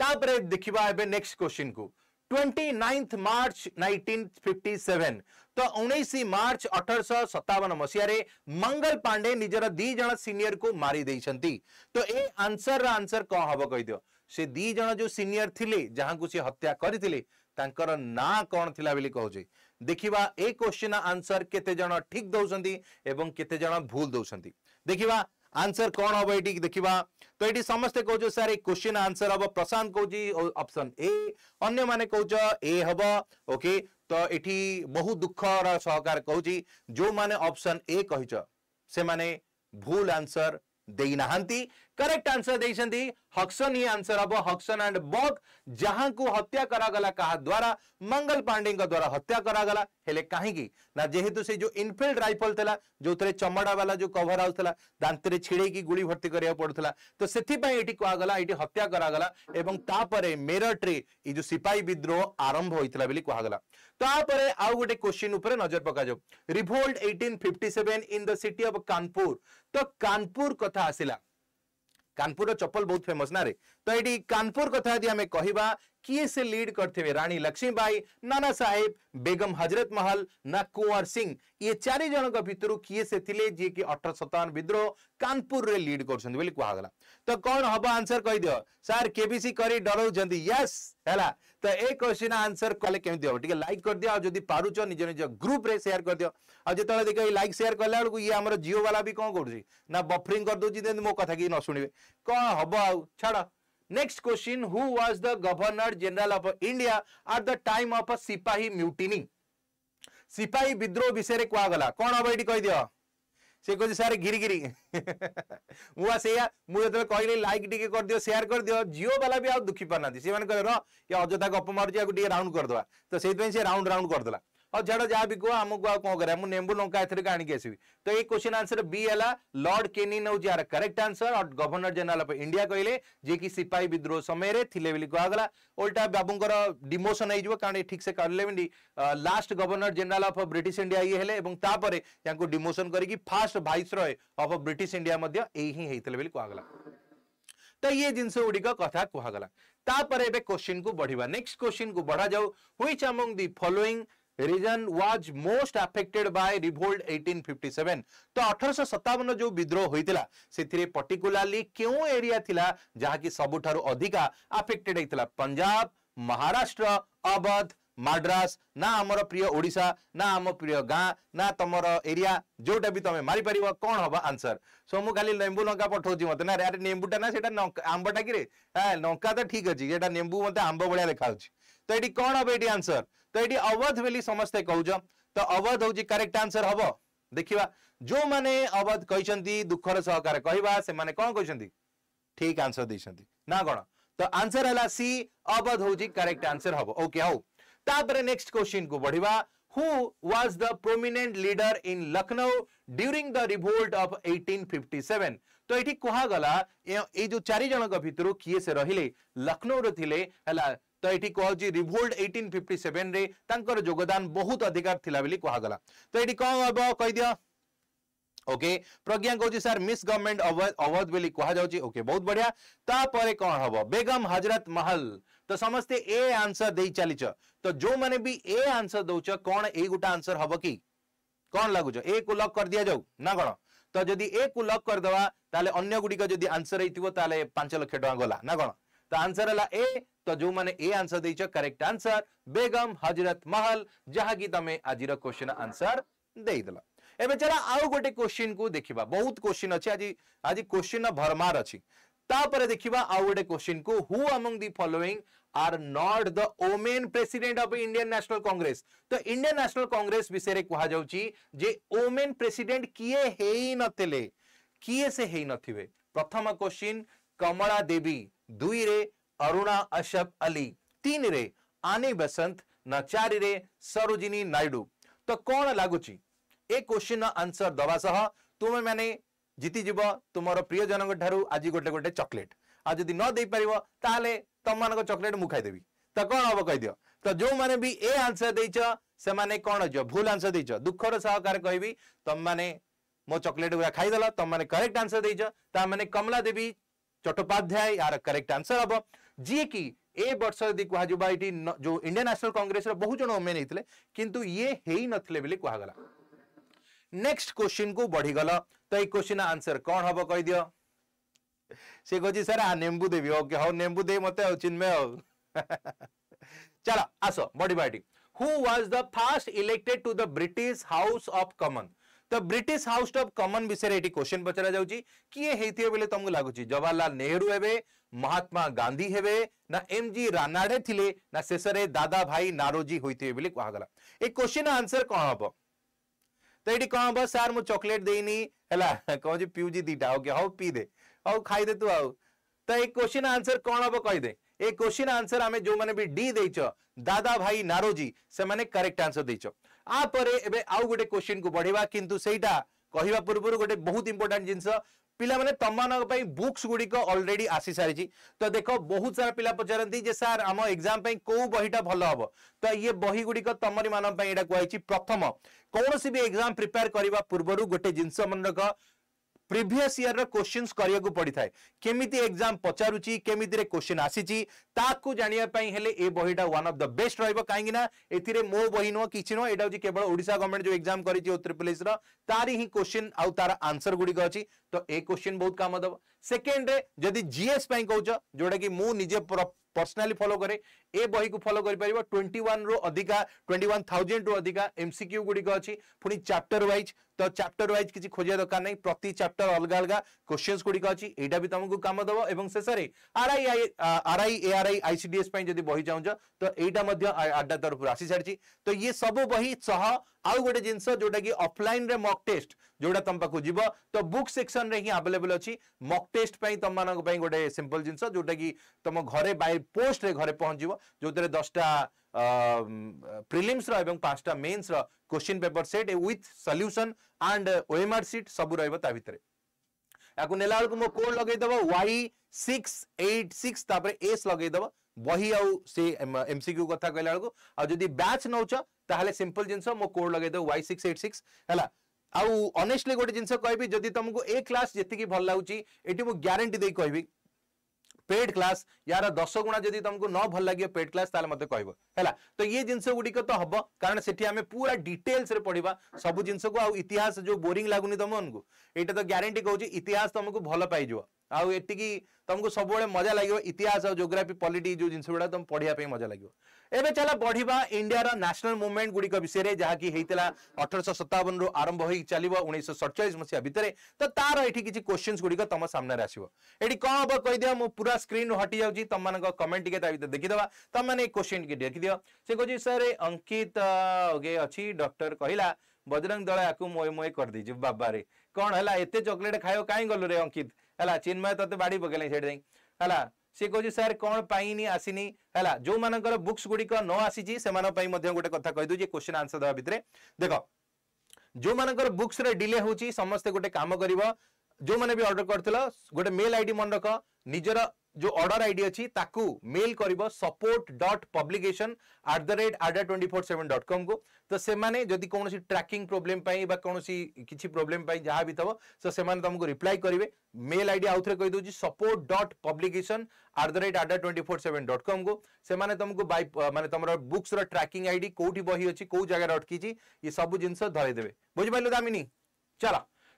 तापरे नेक्स्ट क्वेश्चन को 29th માર્ચ 1957 તો 19 માર્ચ 1857 મસીહારે મંગલ પાંડે ନିଜର ଦି ଜଣ ସିନିୟରକୁ ମାରି ଦେଇଛନ୍ତି ତ ଏ ଆନ୍ସରର ଆନ୍ସର କ'ଣ ହବ କହିଦିଅ ସେ ଦି ଜଣ ଯୋଉ ସିନିୟର ଥିଲେ ଯାହାଙ୍କୁ ସେ ହତ୍ୟା କରିଥିଲେ ତାଙ୍କର ନାଁ କ'ଣ ଥିଲା ବୋଲି କହୁଛି ଦେଖିବା ଏ କ୍ୱେଶ୍ଚିନ୍ ଆନ୍ସର କେତେ ଜଣ ଠିକ୍ ଦେଉଛନ୍ତି ଏବଂ କେତେ ଜଣ ଭୁଲ ଦେଉଛନ୍ତି ଦେଖିବା आंसर कौन हम ये देखा तो ये समस्ते कौ सार क्वेश्चन आंसर हम प्रशांत कौन ऑप्शन ए अन्न मैंने कौच ए हम ओके तो ये बहुत दुख सहकार कौच जो मैंने ऑप्शन ए कह से मैंने भूल आंसर देना करेक्ट आंसर देखते हक्सन ही आंसर हम हक्सन एंड बग जहां को हत्या करागला कहा द्वारा मंगल पांडे द्वारा हत्या करागला हेले कहीं जेहेतु से जो इनफिल्ड राइफल था जो थे चमड़ा वाला जो कवर आउला दांत छिड़े गुड़ी भर्ती करा पड़ता तो से कहगला ये हत्या करागला और मेरट्रे ये जो सिपाही विद्रोह आरंभ होता बोली कहगला तापर आउ गोटे क्वेश्चन उपर नजर पकाऊ revolt eighteen fifty seven in the city of Kanpur तो कानपुर कथा आसला कानपुर चप्पल बहुत फेमस ना रे तो ये कानपुर कथा यदि कह किए से लीड करते राणी लक्ष्मीबाई नाना साहेब बेगम हजरत महल ना कुंवर सिंह ये चारिजण भितर किए से जी कि अठर सतावन विद्रोह कानपुर रे लीड कर तो कौन हम आंसर कहीद सार के करी डराउंट यस है तो ये क्वेश्चन आंसर कले के दिखे लाइक कर दि आदि पार्च निज निज ग्रुप सेयार कर दिखा देख लाइक सेयार कला बेलू ये आम जियो वाला भी कौन करुच्च ना कर दूसरी मो कथ कि न शुणे कौन हम आड़ next question who was the governor general of India at the time of सिपाही म्यूटिनी सिपाही विद्रोह विषय कहगला कौन हम ये कहीदि से सर घिरी घिरी मुआ से मुझे कहली लाइक टे करदि सेयार करदि जिओ बाला भी आउ दुखी पारना से कहते र अजथा गप मारे राउंड करदे तो से राउंड राउंड करदेला और झड़ जहाँ भी कह आमको कौन कराया मुझे लंका एथर के आणिक तो ये क्वेश्चन आंसर बी है लर्ड केनिन यार करेक्ट आंसर और गवर्नर जेनेल अफ इंडिया कहे जी सिपाही विद्रोह समय कहगला ओल्टा बाबू डिमोशन हो ठीक से कर last governor general of British India ये डिमोशन करके first viceroy of British India कहगला तो ये जिनस गुड़िक कथा कहगला क्वेश्चन को बढ़िया नेक्स्ट क्वेश्चन को बढ़ा जाऊ हुई among the following region was most affected by revolt 1857 तो अठारश जो विद्रोह होता से पर्टिकुलाली क्यों एरिया थिला जहां कि सब अधिका अफेक्टेड होता पंजाब महाराष्ट्र अवध माड्रास ना आमर प्रिय ओडा ना आम प्रिय गाँ ना तुम एरिया जोटा भी तुम मारिपर कौन हम आंसर सो मुझे खाली लेंबू लंका पठाऊँ मत ना यार नेबूटा ना से आंबटा कि लंका तो ठीक अच्छे नेबू मतलब आंब भाया देखा तो ये कौन हम ये आंसर तो ये अवध बोली समस्ते कह तो अवध हूँ करेक्ट आंसर हम देखा जो मैंने अवध कही दुखर सहकार कह कौन कहते ठीक आंसर देखते ना कौन तो आंसर है सी अवध हूँ करेक्ट आंसर हम ओके हाउ तापर नेक्स्ट क्वेश्चन को बढ़िया who was the prominent leader in Lucknow during the revolt of 1857 तो ये कहगला ये जो चार जन भितर किए से रही लखनऊ रे तो ये कहुच्छी रिभोल्ड एटीन फिफ्टी सेवेन रे योगदान बहुत अधिकार थी कहगला तो ये कौन हम कहीदि ओके प्रज्ञा कहती सर मिस गवर्नमेंट अवध बोली कहुच्छे बहुत बढ़िया कौन हम बेगम हजरत महल तो समस्ते ए आंसर दे चल तो जो मैंने भी ए आंसर दौच कौन ये गोटे आंसर हम कि कौन लगुच ए को लक कर दि जाऊ ना कौन तो जदि ए को लक करदे अन्य गुड़िक आंसर है पांच लक्ष टा गला ना कौन तो आंसर है ए तो जो मैंने ए आंसर दे करेक्ट आंसर बेगम हजरत महल जहां कि तुम आज क्वेश्चन आंसर दे दल एवं चला आउ गोटे क्वेश्चन को देखा बहुत क्वेश्चन अच्छे आज आज क्वेश्चन भरमार अच्छी तापर देखा आउ गोटे क्वेश्चन को who among the following are not the women president of Indian National Congress तो इंडियन नेशनल कांग्रेस विषय रे कहा जाउ ओमेन प्रेसिडेंट किए हेई नथिले किए से हेई नथिबे प्रथम क्वेश्चन कमला देवी दुई रे अरुणा अशफ अली तीन रे आनी बसंत न चारि रे सरोजिनी नायडू तो कौन लगुच ए क्वेश्चन आंसर दवा सह तुम्हें मैंने जीति जीव तुम प्रियजन आज गोटे गोटे चकलेट आज जदि न दे पार ताल तुम मान चकलेट मुखाईदेवी तो कौन हम कहीदि तो जो मैंने भी ए आंसर दे से माने कौन जो भूल आंसर दे दुखर सहकार कह तुम मैंने मो चकलेट गुरा खाईद तुम मैंने करेक्ट आंसर दे मैंने कमला देवी চট্টোপাধ্যায় ইয়ার করেক্ট আনসর হব যিকি ए वर्ष यदि কুহযা এটি যে ইন্ডিয়ান ন্যাশনাল কংগ্রেসর বহু জন ওমেন হয়েছে কিন্তু ইয়ে হয়ে নথিলে क्वेश्चन को बढ़ीगल तो ये क्वेश्चन आंसर कौन हम कहीदि से कह सर नेम्बू देवी ओके हाउ नेम्बू दे मत चिन्मय चल आस बढ़ीबाटी who was the first elected to the British House of common ତ ବ୍ରିଟିଶ ହାଉସ ଅଫ୍ କମନ୍ ବିଷୟରେ ଏଠି କ୍ୱେଶ୍ଚନ୍ ପଚରାଯାଉଛି କିଏ ହେଇଥିବେ ବୋଲି ତମକୁ ଲାଗୁଛି ଜବାହରଲାଲ ନେହେରୁ ହେବେ ମହାତ୍ମା ଗାନ୍ଧୀ ହେବେ ନା ଏମ୍ ଜି ରାନାଡେ ଥିଲେ ନା ଶେଷରେ ଦାଦା ଭାଇ ନାରୋଜି ହୋଇଥିବେ ବୋଲି କୁହାଗଲା ଏ କ୍ୱେଶ୍ଚିନ୍ ଆନ୍ସର କ'ଣ ହବ ତ ଏଠି କ'ଣ ହବ ସାର୍ ମୁଁ ଚକୋଲେଟ୍ ଦେଇନି ହେଲା କହୁଛି ପିଉଜି ଦିଟା ଓକେ ହଉ ପିଇଦେ ହଉ ଖାଇଦେ ତୁ ଆଉ ତ ଏ କ୍ୱେଶ୍ଚିନ୍ ଆନ୍ସର କ'ଣ ହବ କହିଦେ ए क्वेश्चन आंसर आम जो मैंने भी डी देच दादा भाई नारोजी से करेक्ट आंसर देच आପରେ ଏବେ ଆଉ ଗୋଟେ କୋଶ୍ଚିନ୍କୁ ବଢିବା କିନ୍ତୁ ସେଇଟା କହିବା ପୂର୍ବରୁ ଗୋଟେ ବହୁତ ଇମ୍ପୋର୍ଟାଣ୍ଟ ଜିନିଷ ପିଲାମାନେ ତମମାନଙ୍କ ପାଇଁ ବୁକ୍ସ ଗୁଡ଼ିକ ଅଲରେଡି ଆସିସାରିଛି ତ ଦେଖ ବହୁତ ସାରା ପିଲା ପଚାରନ୍ତି ଯେ ସାର୍ ଆମ ଏକ୍ଜାମ ପାଇଁ କୋଉ ବହିଟା ଭଲ ହବ ତ ଇଏ ବହି ଗୁଡ଼ିକ ତମରିମାନଙ୍କ ପାଇଁ ଏଇଟା କୁହାଯାଇଛି ପ୍ରଥମ କୌଣସି ବି ଏକ୍ଜାମ ପ୍ରିପେୟାର କରିବା ପୂର୍ବରୁ ଗୋଟେ ଜିନିଷ ମନେ ରଖ प्रिभियस इयर क्वेश्चन करने पड़ता है केमी एक्जाम पचारूची केमी क्वेश्चन आसी जानापी ए बहीटा वन अफ द बेस्ट रही है कहीं मो बही नुह कि नुह यहाँ केवल ओडा गवर्नमेंट जो एक्जाम करिपल एस तारी ही क्वेश्चन आउ तार आंसर गुड़िक अच्छी तो ये क्वेश्चन बहुत कम दब सेकेंड जदि जीएस कौच जोटा कि मुझे पर्सनाली फॉलो करे ए बही को फॉलो कर ट्वेंटी वन रु अधिका ट्वेंटी वन थाउजेंड रु अधिका एमसीक्यू गुड़िक अच्छी पुणी चैप्टर वाइज ତ ଚାପ୍ଟର ୱାଇଜ କିଛି ଖୋଜିବା ଦରକାର ନାହିଁ ପ୍ରତି ଚାପ୍ଟର ଅଲଗା ଅଲଗା କ୍ୱେଶ୍ଚନ୍ସ ଗୁଡ଼ିକ ଅଛି ଏଇଟା ବି ତମକୁ କାମ ଦେବ ଏବଂ ଶେଷରେ ଆର୍ଆଇ ଆର୍ଆଇ ଏଆର୍ଆଇ ଆଇସିଡିଏସ୍ ପାଇଁ ଯଦି ବହି ଚାହୁଁଛ ତ ଏଇଟା ମଧ୍ୟ ଆଡ୍ଡା ତରଫରୁ ଆସିସାରିଛି ତ ଇଏ ସବୁ ବହି ସହ ଆଉ ଗୋଟେ ଜିନିଷ ଯୋଉଟାକି ଅଫଲାଇନରେ ମକ୍ ଟେଷ୍ଟ ଯୋଉଟା ତମ ପାଖକୁ ଯିବ ତ ବୁକ୍ ସେକ୍ସନରେ ହିଁ ଆଭେଲେବଲ୍ ଅଛି ମକ୍ ଟେଷ୍ଟ ପାଇଁ ତମମାନଙ୍କ ପାଇଁ ଗୋଟେ ସିମ୍ପଲ୍ ଜିନିଷ ଯୋଉଟାକି ତମ ଘରେ ବାଇ ପୋଷ୍ଟରେ ଘରେ ପହଞ୍ଚିବ ଯୋଉଥିରେ ଦଶଟା प्रिलिम्स रचटा mains question paper set with solution and OMR sheet सब रही या ना बेलू मो कोड लगेदेव वाई सिक्स एट सिक्स एस लगेदेव बही आउ से एम सी क्यू क्या कहला बेलू बैच नौ ताल सिंपल जिनस मो कोड लगेदेव वाई सिक्स एट सिक्स है आउ अनेटली गोटे जिनस कह जदि तुमको ए क्लास जी भल लगुच ये मुझ ग्यारंटी कहबी पेड क्लास यार दस गुणा जदि तुमको न भल लगे पेड क्लास ताले मते कहबो हैला तो ये जिंस गुडिक तो हबो कारण सेठी हमें पूरा डिटेल्स रे पढ़िबा सब जिंस को आ इतिहास जो बोरिंग लागुनी तुम मन को एटा तो ग्यारंटी कहू इतिहास तुमको भल पाइजो ଆଉ ଏତିକି ତମକୁ ସବୁବେଳେ ମଜା ଲାଗିବ ଇତିହାସ ଆଉ ଜୋଗ୍ରାଫି ପଲିଟି ଯେଉଁ ଜିନିଷ ଗୁଡ଼ାକ ତମେ ପଢ଼ିବା ପାଇଁ ମଜା ଲାଗିବ ଏବେ ଚାଲ ବଢ଼ିବା ଇଣ୍ଡିଆର ନ୍ୟାସନାଲ୍ ମୁଭମେଣ୍ଟ ଗୁଡ଼ିକ ବିଷୟରେ ଯାହାକି ହେଇଥିଲା ଅଠରଶହ ସତାବନରୁ ଆରମ୍ଭ ହୋଇ ଚାଲିବ ଉଣେଇଶହ ସତଚାଳିଶ ମସିହା ଭିତରେ ତ ତାର ଏଠି କିଛି କ୍ୱେଶ୍ଚିନ୍ସ ଗୁଡ଼ିକ ତମ ସାମ୍ନାରେ ଆସିବ ଏଠି କ'ଣ ହବ କହିଦିଅ ମୁଁ ପୁରା ସ୍କ୍ରିନ୍ରୁ ହଟିଯାଉଛି ତମମାନଙ୍କ କମେଣ୍ଟ ଟିକେ ତା ଭିତରେ ଦେଖିଦେବା ତମମାନେ ଏଇ କ୍ୱେଶ୍ଚିନ୍ ଟିକେ ଦେଖିଦିଅ ସେ କହୁଛି ସାର୍ ଅଙ୍କିତ ଅଛି ଡକ୍ଟର କହିଲା ବଜରଙ୍ଗ ଦଳ ୟାକୁ ମୋଏ ମୋଏ କରିଦେଇଛି ବାବାରେ କ'ଣ ହେଲା ଏତେ ଚକୋଲେଟ୍ ଖାଇବ କାହିଁ ଗଲୁରେ ଅଙ୍କିତ ହେଲା ଚିନ୍ମୟ ତତେ ବାଡି ପକେଇଲାଣି ସେଠି ଯାଇ ହେଲା ସେ କହୁଛି ସାର୍ କ'ଣ ପାଇନି ଆସିନି ହେଲା ଯୋଉମାନଙ୍କର ବୁକ୍ସ ଗୁଡିକ ନ ଆସିଛି ସେମାନଙ୍କ ପାଇଁ ମଧ୍ୟ ଗୋଟେ କଥା କହିଦେଉଛି କ୍ୱେଶ୍ଚିନ୍ ଆନ୍ସର ଦେବା ଭିତରେ ଦେଖ ଯୋଉମାନଙ୍କର ବୁକ୍ସରେ ଡିଲେ ହେଉଛି ସମସ୍ତେ ଗୋଟେ କାମ କରିବ ଯୋଉମାନେ ବି ଅର୍ଡର କରିଥିଲ ଗୋଟେ ମେଲ୍ ଆଇଡି ମନେ ରଖ ନିଜର जो अर्डर आई डी अच्छी मेल कर support dot publication at the rate आडा twenty four seven dot com को तो से कौन ट्राकिंग प्रोब्लेम कौन किसी प्रोब्लेम जहाँ भी थो तो से तुमको रिप्लाई करेंगे मेल आई डी आउ थे कहीदे support dot publication at the rate आडा twenty four seven dot com को से तुमको बै मानते तुम बुक्स ट्राकिंग आईडी कौटी बही अच्छी कौ जगार अटकी ये सब जिन धरेदे बुझिपार दामिनी चल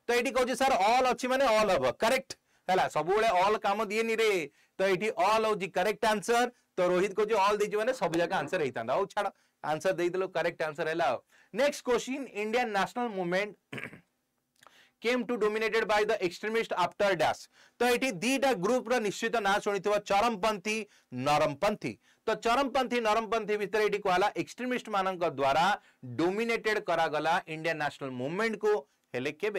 तो ये कौन सार अल अच्छी मैंने अल हम करेक्ट है सब अल कम दिए नि तो ये अल हूँ करेक्ट आंसर तो रोहित को अल दे मैंने सब जगह आंसर होता हाउ छाड़ आंसर दे देदेल करेक्ट आंसर है next question Indian national movement came to dominated by the extremist after dash तो ये दिटा ग्रुप रिश्चित ना शुभ चरमपंथी नरमपंथी तो चरमपंथी नरमपंथी भितर ये कहला एक्सट्रीमिस्ट मान द्वारा डोमिनेटेड करागला इंडियन नेशनल मूवमेंट को हेले के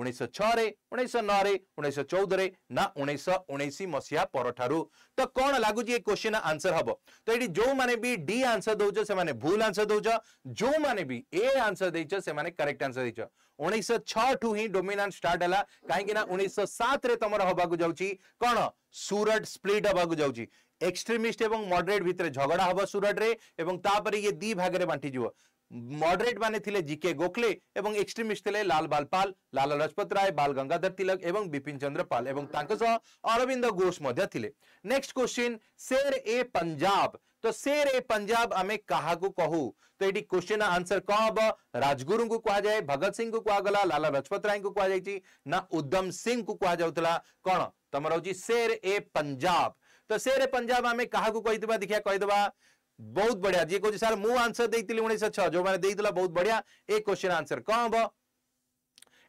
ଉଣେଇଶହ ଛଅରେ ଉଣେଇଶହ ନଅରେ ଉଣେଇଶହ ଚଉଦରେ ନା ଉଣେଇଶହ ଉଣେଇଶ ମସିହା ପରଠାରୁ ତ କ'ଣ ଲାଗୁଛି ଏ କ୍ୱେଶ୍ଚିନ୍ ଆନ୍ସର ହବ ତ ଏଠି ଯୋଉମାନେ ବି ଡି ଆନ୍ସର ଦଉଛ ସେମାନେ ଭୁଲ ଆନ୍ସର ଦଉଛ ଯୋଉମାନେ ବି ଏ ଆନ୍ସର ଦେଇଛ ସେମାନେ କରେକ୍ଟ ଆନ୍ସର ଦେଇଛ ଉଣେଇଶହ ଛଅଠୁ ହିଁ ଡୋମିନାନ୍ସ ଷ୍ଟାର୍ଟ ହେଲା କାହିଁକି ନା ଉଣେଇଶହ ସାତରେ ତମର ହବାକୁ ଯାଉଛି କ'ଣ ସୁରଟ ସ୍ପ୍ଲିଟ୍ ହବାକୁ ଯାଉଛି ଏକ୍ସଟ୍ରିମିଷ୍ଟ ଏବଂ ମଡରେଟ୍ ଭିତରେ ଝଗଡ଼ା ହବ ସୁରଟରେ ଏବଂ ତାପରେ ଇଏ ଦି ଭାଗରେ ବାଣ୍ଟିଯିବ मडरेट मान जिके गोखले और एक्सट्रीमिस्ट थे लाल बाल पाल लाल लजपत राय बाल गंगाधर तिलक और विपिन चंद्र पाल अरविंद घोष नेक्स्ट क्वेश्चन शेर ए पंजाब तो शेर ए पंजाब आम क्या कहू तो ये क्वेश्चन आंसर कौन हम राजगुरु को कह जाए भगत सिंह को कहगला ला लाला लजपत राय को ना उदम सिंह को कह जाऊला कौन तुम शेर ए पंजाब तो शेर ए पंजाब आम क्या कही देखा कहीदबा बहुत बढ़िया जी कहते सर मु आंसर देखी उन्नीस छह जो मैंने देखा बहुत बढ़िया एक क्वेश्चन आंसर कौन हम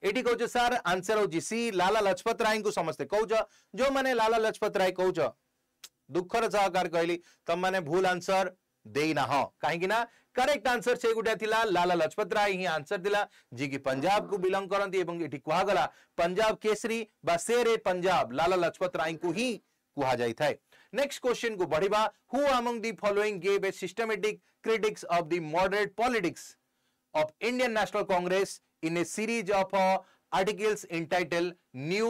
ये कौ सर आंसर हूँ सी लाला लजपत राय को समस्ते कौ जो मैंने लाला लजपत राय कौ दुखर सहकार कहली तम मैंने भूल आंसर देना हाँ कहीं करेक्ट आंसर से गुटा लाला लजपत राय ही आंसर दिला जी की पंजाब को बिलंग करती कहगला पंजाब केसरी शेर पंजाब लाला लजपत राय को ही कह जाए नेक्स्ट क्वेश्चन को बढ़िया who among the following gave a systematic critics of the moderate politics of Indian National Congress in a series of articles articles entitled New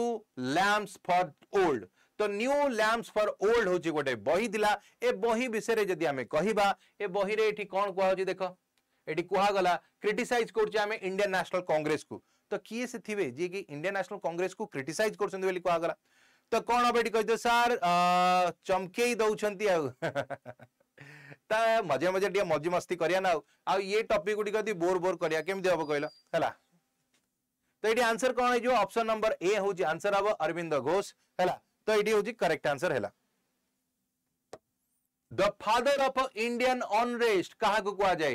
Lamps for Old. तो न्यू लैम्स फॉर ओल्ड होची गोटे बही दिला ए बही विषय जदि आमे कहिबा ए बही रे एठी कोन कुआ होची देखो एठी कुहा गला क्रिटिसाइज करछ आमे इंडियन नेशनल कांग्रेस को तो किए से थिबे जे कि इंडियन नेशनल कांग्रेस को क्रिटिसाइज करछन बोली कुहा गला तो कौन हम ये कही सार चमकई दौरान मजे मजे टे मस्ती करिया ना आ ये टॉपिक गुड़ी जब बोर बोर करिया केमी हम कहल हला तो ये आंसर कौन है जो ऑप्शन नंबर ए हूँ आंसर हम अरविंद घोष है तो ये हूँ करेक्ट आंसर है the father of Indian unrest क्या जाए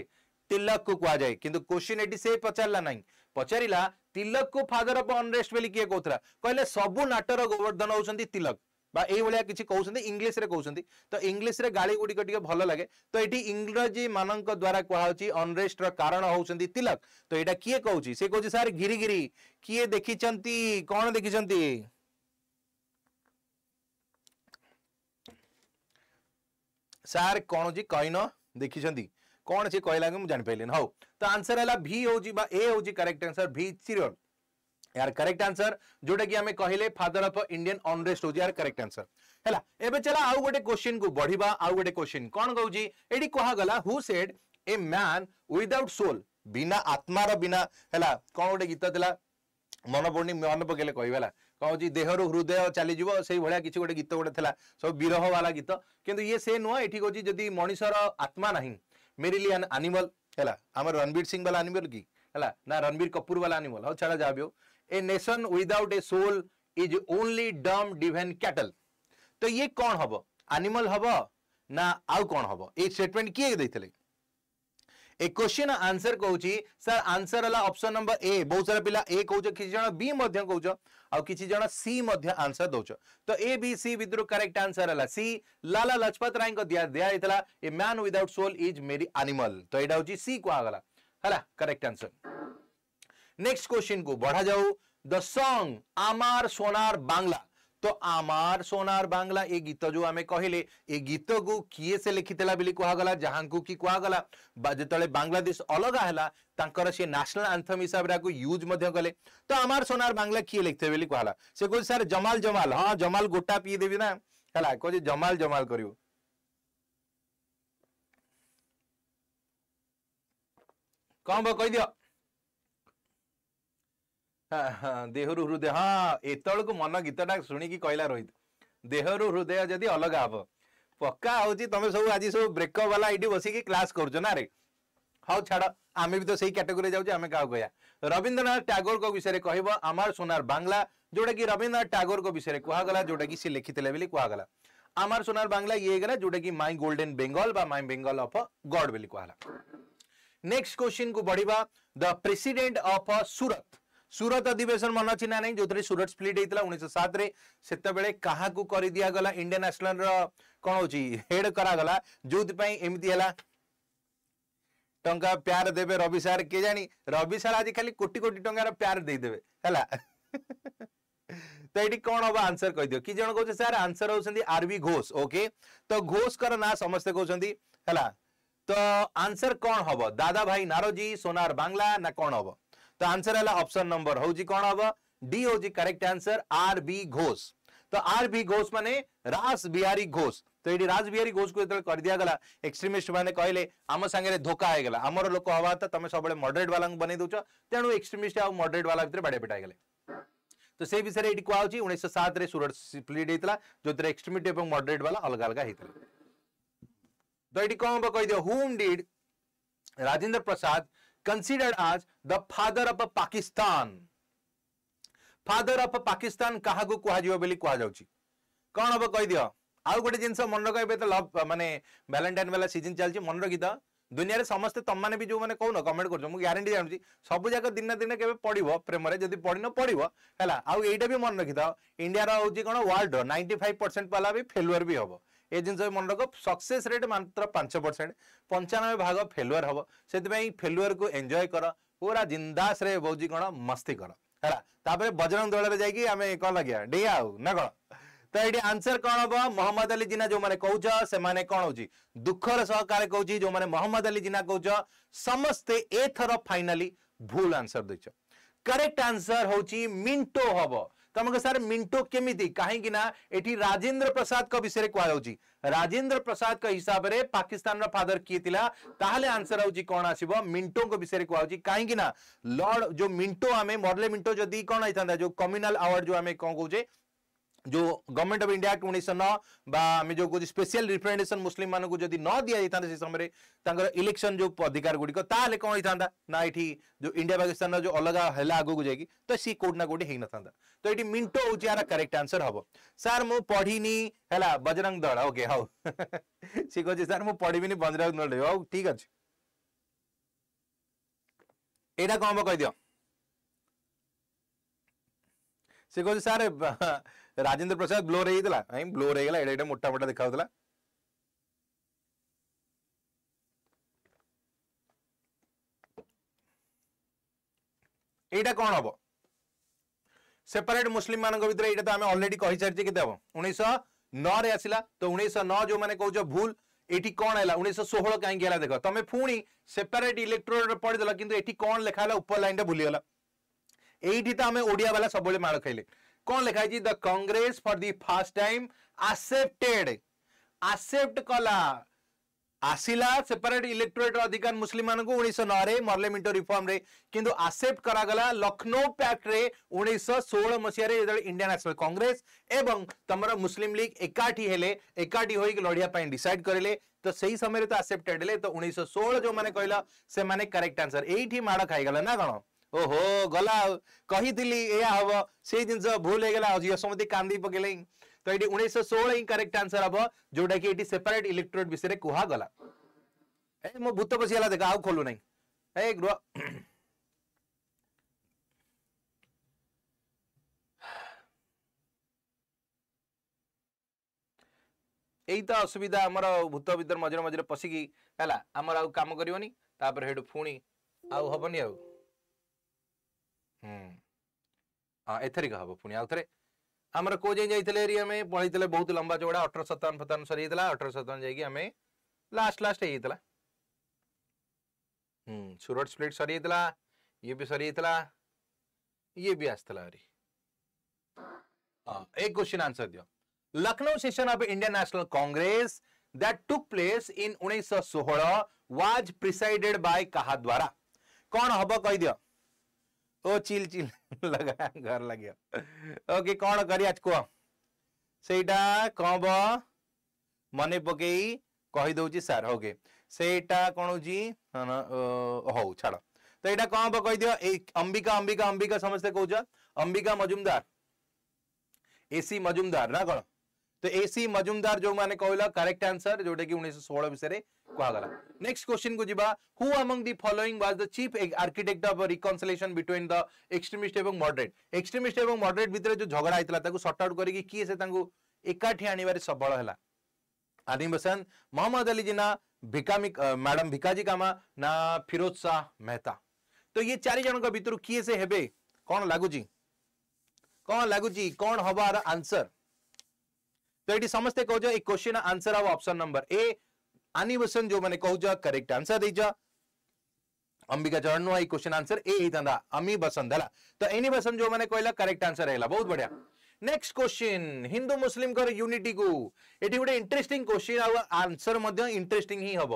तिलक को कह जाए किंतु क्वेश्चन ये से पचारा ना पचारा तिलक को फादर अफ अनरेस्ट बोली किए कौन कहले सब नाटर गोवर्धन होती तिलक बाया किसी कहते इंग्लीश कहते तो इंग्लीश गाड़ी गुड़िक भल लगे तो ये इंग्रजी मान द्वारा कहुची अनरेस्ट रण हूँ तिलक तो यहाँ किए कौन से कहते सार गिरीगिरी किए देखी कौन देखी सार कौन जी कहीन देखी कौन अच्छे कहला तो कि जापारे हाउ तो आंसर है भि हूँ ए हूँ करेक्ट आंसर भि सीरियल यार करेक्ट आंसर जोटा कि आम कहले फादर अफ इंडियन अनरेस्ट हूँ यार करेक्ट आंसर है चला आउ गोटे क्वेश्चन को बढ़िया आउ गोटे क्वेश्चन कौन कौन ये कहगला who said a man without soul बिना आत्मार बिना है कौन गोटे गीत थी मन पड़नी मन पकेले कहला कौन देहर हृदय चलीज से किसी गोटे गीत गोटे सब विरह वाला गीत कि ये से नुह ये कौन मनीषर आत्मा ना मेरे लिए आनिमल है रणबीर सिंह वाला आनिमल की है ना रणबीर कपूर वाला आनिमल हाउ छा जाओ a nation without a soul is only dumb driven cattle तो ये कौन हम आनिमल हम ना आउ कौन हम ये स्टेटमेंट किए देते ए क्वेश्चन आंसर कहूँ सर आंसर है ऑप्शन नंबर ए बहुत सारा पिला ए कौ किसी जन बी कौ आ किसी जन सी आंसर दौ तो ए बी सी भितर करेक्ट आंसर है सी लाला लजपत राय को दिया दिया दिखाई a man without soul is merely animal तो यहाँ हूँ सी कहगला है करेक्ट आंसर नेक्स्ट क्वेश्चन को बढ़ा जाऊ द सॉन्ग आमार सोनार बांग्ला তো আমার সোনার বাংলা এ গীত যে আমি কহিলে এ গীতকু কিয়ে সে লিখিলা বলে কুহগলা যাহু কি কুহগলা যেতবে বাংলাদেশ অলগা হলা তাঁকর সে ন্যাশনাল আন্থম হিসাবে আকু ইউজ মধ্যে কলে তো আমার সোনার বাংলা কিয়ে লিখতে বলে কুহলা সে কোচ স্যার জমাল জমাল হ্যাঁ জমাল গোটা পিয়ে দেবি না হলা কোচ জমাল জমাল করিব কম কই দিও ଦେହରୁ ହୃଦୟ ହଁ ଏତେବେଳକୁ ମନ ଗୀତଟା ଶୁଣିକି କହିଲା ରୋହିତ ଦେହରୁ ହୃଦୟ ଯଦି ଅଲଗା ହବ ପକ୍କା ହଉଛି ତମେ ସବୁ ଆଜି ସବୁ ବ୍ରେକଅପ୍ ବାଲା ଏଇଠି ବସିକି କ୍ଲାସ କରୁଛ ନା ରେ ହଉ ଛାଡ ଆମେ ବି ତ ସେଇ କ୍ୟାଟେଗୋରୀ ଯାଉଛେ ଆମେ କାହାକୁ କହିବା ରବୀନ୍ଦ୍ରନାଥ ଟାଗୋରଙ୍କ ବିଷୟରେ କହିବ ଆମର ସୋନାର ବାଙ୍ଗଲା ଯୋଉଟାକି ରବୀନ୍ଦ୍ରନାଥ ଟାଗୋରଙ୍କ ବିଷୟରେ କୁହାଗଲା ଯୋଉଟାକି ସେ ଲେଖିଥିଲେ ବୋଲି କୁହାଗଲା আমার সোনার বাংলা ইয়ে গেলা যেটা কি মাই গোল্ডেন বেঙ্গল বা মাই বেঙ্গল অফ গড বলে কুহলা নেক্সট কোশ্চিন কু বড়া the president of Surat Surat ଅଧିବେଶନ ମନେ ଅଛି ନା ନାହିଁ ଯୋଉଥିରେ ସୁରଟ ସ୍ପ୍ଲିଟ୍ ହେଇଥିଲା ଉଣେଇଶହ ସାତରେ ସେତେବେଳେ କାହାକୁ କରିଦିଆଗଲା ଇଣ୍ଡିଆନ ନ୍ୟାସନାଲର କଣ ହଉଛି ହେଡ୍ କରାଗଲା ଯୋଉଥିପାଇଁ ଏମିତି ହେଲା ଟଙ୍କା ପ୍ୟାର ଦେବେ ରବି ସାର୍ କେ ଜାଣି ରବି ସାର୍ ଆଜି ଖାଲି କୋଟି କୋଟି ଟଙ୍କାର ପ୍ୟାର ଦେଇଦେବେ ହେଲା ତ ଏଠି କଣ ହବ ଆନ୍ସର କହିଦିଅ କି ଜଣ କହୁଛନ୍ତି ସାର୍ ଆନ୍ସର ହଉଛନ୍ତି ଆରବି ଘୋଷ ଓକେ ତ ଘୋଷଙ୍କର ନାଁ ସମସ୍ତେ କହୁଛନ୍ତି ହେଲା ତ ଆନ୍ସର କଣ ହବ ଦାଦା ଭାଇ ନାରଜୀ ସୋନାର ବାଂଲା ନା କଣ ହବ तो आंसर है ऑप्शन नंबर हूँ कौन हम डी हूँ correct answer R B Ghosh तो आर बी घोष मान रास बिहारी घोष तो ये राज बिहारी घोष को जो कर दिया गला एक्सट्रीमिस्ट मैंने कहले आम सागर धोखा होगा आमर लोक हवा तो तुम सब मडरेट वाला बन दौ तेणु एक्सट्रीमिस्ट आ मडरेट वाला भितर बाड़े पिटाई गले तो से विषय ये कहु उन्नीस सात सुरट स्प्लीट होता जो थे एक्सट्रीमिस्ट और मडरेट वाला अलग अलग होता तो ये कौन हम कहीदे whom did Rajendra Prasad considered as the father of pakistan father of Pakistan କାହାକୁ କୁହାଯିବ ବୋଲି କୁହାଯାଉଛି କ'ଣ ହବ କହିଦିଅ ଆଉ ଗୋଟେ ଜିନିଷ ମନେ ରଖ ଏବେ ତ ଲଭ୍ ମାନେ ଭ୍ୟାଲେଣ୍ଟାଇନ୍ ବେଲା ସିଜିନ୍ ଚାଲିଛି ମନେ ରଖିଦ ଦୁନିଆରେ ସମସ୍ତେ ତମମାନେ ବି ଯେଉଁମାନେ କହୁନ କମେଣ୍ଟ କରୁଛ ମୁଁ ଗ୍ୟାରେଣ୍ଟି ଜାଣୁଛି ସବୁ ଯାକ ଦିନ ନା ଦିନେ କେବେ ପଡ଼ିବ ପ୍ରେମରେ ଯଦି ପଡ଼ିନ ପଡ଼ିବ ହେଲା ଆଉ ଏଇଟା ବି ମନେ ରଖିଥାଅ ଇଣ୍ଡିଆର ହେଉଛି କ'ଣ ୱାର୍ଲଡର ନାଇଣ୍ଟି ଫାଇଭ୍ ପରସେଣ୍ଟ ବାଲା ବି ଫେଲୁଅର୍ ବି ହବ ଏ ଜିନିଷ ବି ମନେ ରଖ ସକ୍ସେସ୍ ରେଟ୍ ମାତ୍ର ପାଞ୍ଚ ପରସେଣ୍ଟ ପଞ୍ଚାନବେ ଭାଗ ଫେଲୁଆର ହେବ ସେଥିପାଇଁ ଫେଲୁଆରକୁ ଏନ୍ଜୟ କର ପୁରା ଜିନ୍ଦାସରେ ବଉଛି କ'ଣ ମସ୍ତି କର ହେଲା ତାପରେ ବଜରଙ୍ଗ ଦଳରେ ଯାଇକି ଆମେ କ'ଣ ଲାଗିବା ଡିଆ ଆଉ ନା କ'ଣ ତ ଏଠି ଆନ୍ସର କ'ଣ ହବ ମହମ୍ମଦ ଅଲି ଜିନା ଯେଉଁମାନେ କହୁଛ ସେମାନେ କ'ଣ ହଉଛି ଦୁଃଖର ସହକାରେ କହୁଛି ଯେଉଁମାନେ ମହମ୍ମଦ ଅଲି ଜିନା କହୁଛ ସମସ୍ତେ ଏଥର ଫାଇନାଲି ଭୁଲ ଆନ୍ସର ଦେଇଛ କରେକ୍ଟ ଆନ୍ସର ହଉଛି ମିଣ୍ଟୋ ହବ तुमको तो सर मिंटो केमी कहीं राजेन्द्र प्रसाद विषय राजेन्द्र प्रसाद हिसाब से पाकिस्तान फादर किए थी आंसर हूँ कौन आस मिंटो विषय कह कहीं लर्ड जो मिंटो आम मर्ले मिंटो जदि कौन आई जो कम्युनाल आवार्ड जो कौन कौजे जो गवर्नमेंट ऑफ इंडिया एक्ट उन्नीस नौ जो कहते स्पेशल रिप्रेजेंटेशन मुस्लिम मान को जब न दि जाता से समय इलेक्शन जो अधिकार गुड़िक कौन होता ना ये जो इंडिया पाकिस्तान जो अलग है आगे जाए तो सी कौटना कौटी हो ना तो ये मिंटो हूँ यार करेक्ट आंसर हम सार मु पढ़नी है बजरंग दल ओके हाउ सी कहते सर मुझे पढ़ी बजरंग दल हाउ ठीक अच्छे यहाँ कह दि कहीदि से कहे सार राजेंद्र प्रसाद ब्लोर ହେଇଥିଲା ଆଇ ବ୍ଲୋର ହେଇଗଲା ଏଇଟା ଏଇଟା ମୋଟା ମୋଟା ଦେଖାଉଥିଲା এইটা কোন হবো সেপারেট মুসলিম মানক ভিতরে এইটা তো আমি অলরেডি কই সারিছি কেতে হবো 1909 রে আসিলা তো 1909 যে মানে কউছো ভুল এটি কোন হেলা 1916 কাই গেলা দেখো তুমি পুনি সেপারেট ইলেকট্রোড পড়ি দিলা কিন্তু এটি কোন লেখা হেলা উপর লাইনটা ভুলি গলা এইটি তো আমি ওড়িয়া বালা সবলে মাড় খাইলে कौन लिखा है Congress for the first time accepted accept कला आसिला सेपरेट इलेक्टोरेट अधिकार मुस्लिम मान को उन्नीस नौ मर्ले रिफॉर्म रे किंतु आक्सेप्ट करा गला लखनऊ पैक्ट रे उन्नीस सोलह मसीह इंडियन नेशनल कांग्रेस एवं तमर मुस्लिम लीग एकाठी हेले एकाठी होई लड़िया पाई डिसाइड करले तो सही समय रे तो आक्सेप्टेड ले तो उन्नीस जो मैंने कहला से मैंने करेक्ट आंसर यही माड़ खाई गला ना कौन ଓହୋ ଗଲା କହିଥିଲି ଏଇଆ ହବ ସେଇ ଜିନିଷ ଭୁଲ ହେଇଗଲା ଝିଅ ସମସ୍ତେ କାନ୍ଦି ପକେଇଲେ ହିଁ ତ ଏଠି ଉଣେଇଶହ ଷୋହଳ ହିଁ କରେକ୍ଟ ଆନ୍ସର ହବ ଯୋଉଟା କି ଏଠି ସେପାରେଟ୍ ଇଲେକ୍ଟ୍ରୋଡ୍ ବିଷୟରେ କୁହାଗଲା ଏ ମୋ ଭୂତ ପଶିଗଲା ଦେଖ ଆଉ ଖୋଲୁ ନାହିଁ ଏ ଗୃହ ଏଇ ତ ଅସୁବିଧା ଆମର ଭୂତ ଭିତରେ ମଝିରେ ମଝିରେ ପଶିକି ହେଲା ଆମର ଆଉ କାମ କରିବନି ତାପରେ ସେଇଠୁ ପୁଣି ଆଉ ହବନି ଆଉ एथरिक हम पुणी आउ थे आम कौन एरिया में पढ़ी बहुत लंबा चौड़ा अठर सतावन फतावन सरी अठर सतावन जाए लास्ट लास्ट है हम्म सूरत स्प्लीट सरी ये भी सरी ये भी आसला एक क्वेश्चन आंसर दियो Lucknow session of Indian National Congress that took place in उन्नीस वाज प्रिसाइडेड बाय कहा द्वारा कौन हम कह दिया ओ चिल चिल लगा घर लगे ओके कौन करिया मन पके सार ओके सेटा कौन हो हौ छाड़ तो यहाँ कौन बा कही अंबिका अंबिका अंबिका समस्ते कौच अंबिका मजुमदार एसी मजुमदार ना कौन तो एसी मजुमदार जो मैंने कहला करेक्ट आंसर जोटा कि उन्नीस षोह विषय कहगला नेक्स्ट क्वेश्चन को जीवा who among the following was the chief architect of reconciliation between the extremist एवं मॉडरेट एक्सट्रीमिस्ट एवं मॉडरेट भितर जो झगड़ा आइतला ताको सॉर्ट आउट करके की से ताको एकाठी आनिवारे सबल हला आदि बसन मोहम्मद अली जिना भिकामिक मैडम भिकाजी कामा ना फिरोज शाह मेहता तो ये चार जन का भितर की से हेबे कौन लागू जी कौन लागू जी कौन हबार आंसर तो ये समस्त कहो एक question answer option number A आनी जो मैंने कहूँ करेक्ट आंसर दे जा अंबिका चरण आई क्वेश्चन आंसर ए ही अमी बसंत है तो एनी बसंत जो मैंने कहला करेक्ट आंसर है बहुत बढ़िया नेक्स्ट क्वेश्चन हिंदू मुस्लिम कर यूनिटी को एटी गोटे इंटरेस्टिंग क्वेश्चन आंसर इंटरेस्टिंग ही हम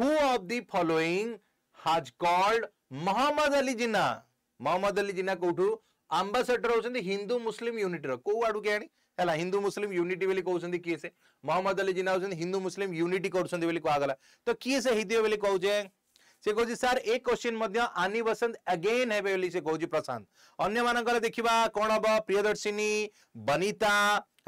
who of the following has called Mohammad Ali Jinnah Mohammad Ali Jinnah कौटू आंबासेडर होती हिंदू मुस्लिम यूनिटर रो आड़ के आनी ହେଲା ହିନ୍ଦୁ ମୁସଲିମ ୟୁନିଟି ବୋଲି କହୁଛନ୍ତି କିଏ ସେ ମହମ୍ମଦ ଅଲି ଜିନା ହଉଛନ୍ତି ହିନ୍ଦୁ ମୁସଲିମ ୟୁନିଟି କରୁଛନ୍ତି ବୋଲି କୁହାଗଲା ତ କିଏ ସେ ହେଇଥିବେ ବୋଲି କହୁଛେ ସେ କହୁଛି ସାର୍ ଏ କ୍ୱେଶ୍ଚିନ୍ ମଧ୍ୟ ଆନି ବସନ୍ତ ଆଗେନ୍ ହେବେ ବୋଲି ସେ କହୁଛି ପ୍ରଶାନ୍ତ ଅନ୍ୟମାନଙ୍କର ଦେଖିବା କ'ଣ ହବ ପ୍ରିୟଦର୍ଶିନୀ ବନିତା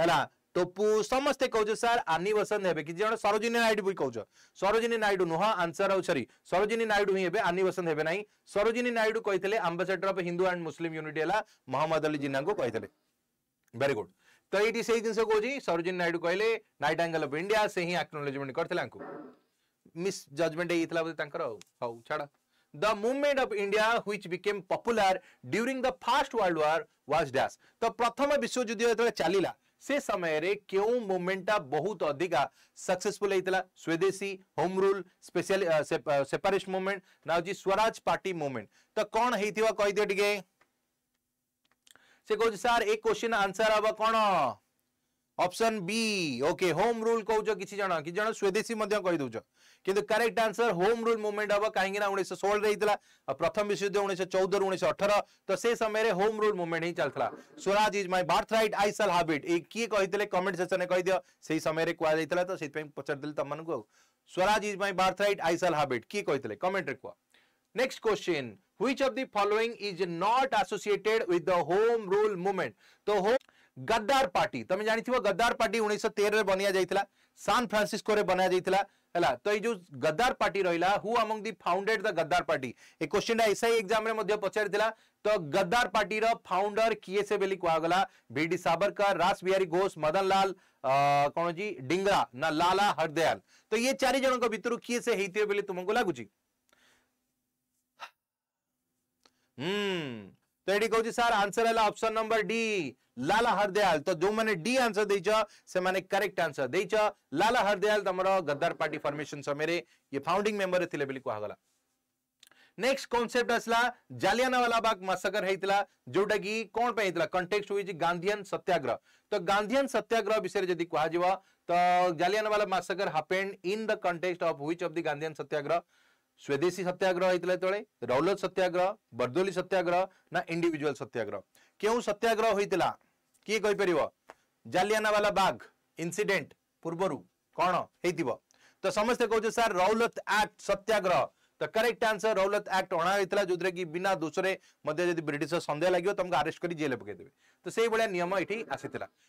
ହେଲା ଟୋପୁ ସମସ୍ତେ କହୁଛ ସାର୍ ଆନି ବସନ୍ତ ହେବେ କିଛି ଜଣ ସରୋଜିନୀ ନାଇଡୁ ବି କହୁଛ ସରୋଜିନୀ ନାଇଡୁ ନୁହଁ ଆନ୍ସର ଆଉ ସରି ସରୋଜିନୀ ନାଇଡୁ ହିଁ ଏବେ ଆନି ବସନ୍ତ ହେବେ ନାହିଁ ସରୋଜିନୀ ନାଇଡୁ କହିଥିଲେ ambassador of Hindu and Muslim unity ହେଲା ମହମ୍ମଦ ଅଲି ଜିନ୍ନାଙ୍କୁ କହିଥିଲେ ଭେରି ଗୁଡ୍ तो ये से जिन कौन सरोजिनी नायडू कहे नाइट आंगल अफ इंडिया से ही आक्नोलेजमेंट कर मिस जजमेंट बोलते छाड़ the movement of India which became popular during the first world war was ड्या तो प्रथम विश्वजुद्ध जो चलता से समय रे क्यों टा बहुत अधिक सक्सेसफुल होता swadeshi home rule special separate movement ना हो स्वराज पार्टी मुमेंट तो कौन हो कहीदे से कहू सार एक क्वेश्चन आंसर हम कौन option B okay home rule कहू किसी जन कि जन स्वदेशी कहीदे कि correct answer home rule movement हम कहीं उन्नीस षोल प्रथम विश्वयुद्ध उन्नीस चौदह उन्नीस अठर तो से समय रे होम रूल मुवमेंट ही चलता swaraj is my birth right I shall have it किए कही कमेंट सेक्शन में कहीदि से समय कहला तो से पचारदे तुम मानक swaraj is my birth right I shall have it किए कही कमेंट रे कह next question which of the following is not associated with the home rule movement तो हो गद्दार पार्टी तुम जान गद्दार पार्टी उन्नीस तेरह बनिया जाता सान फ्रांसिस्को बनिया जाता है तो ये जो गद्दार पार्टी रहा who among the founded the Ghadar party a question SI exam पचार तो गद्दार पार्टी फाउंडर किए से बोली कहगला भिडी साबरकर रास बिहारी घोष मदन लाल कौन जी डिंगरा ना लाला हरदयाल तो ये चार जन भर किए से होते तुमको लगुच હમ તો એટી કહું છું સાર આન્સર ହେଲା option number D Lala Hardayal ତ ଯେଉଁମାନେ ଡି ଆନ୍ସର ଦେଇଛ ସେମାନେ କରେକ୍ଟ ଆନ୍ସର ଦେଇଛ ଲାଲା ହରଦୟାଲ ତମର ଗଦ୍ଦାର ପାର୍ଟି ଫର୍ମେସନ ସମୟରେ ଇଏ ଫାଉଣ୍ଡିଂ ମେମ୍ବର ଥିଲେ नेक्स्ट कॉन्सेप्ट आसला जालियानावाला बाग मासकर होता जोटा कि कौन पर कंटेक्स्ट हुई गांधीयन सत्याग्रह तो गांधीयन सत्याग्रह विषय जब कह तो Jallianwala massacre happened in the context of which of the Gandhian satyagraha swadeshi satyagraha એટલે તળે રૌલત સત્યાગ્રહ બરદોલી સત્યાગ્રહ ના ઇન્ડિવિજુઆલ સત્યાગ્રહ કેવું સત્યાગ્રહ ହୋଇଥିଲା କିଏ କହିପାରିବ ଜାଲିଆନାବାଲା ବାଘ ଇନସିଡେଣ୍ଟ ପୂର୍ବରୁ କ'ଣ ହେଇଥିବ ତ ସମସ୍ତେ କହୁଛୁ sir Rowlatt act satyagraha the correct answer Rowlatt act अणाइला जोधे कि बिना दोषे जब ब्रिटिश सन्देह लगे तुमको आरेस्ट कर जेल पकईदे तो से भाया नियम ये आसी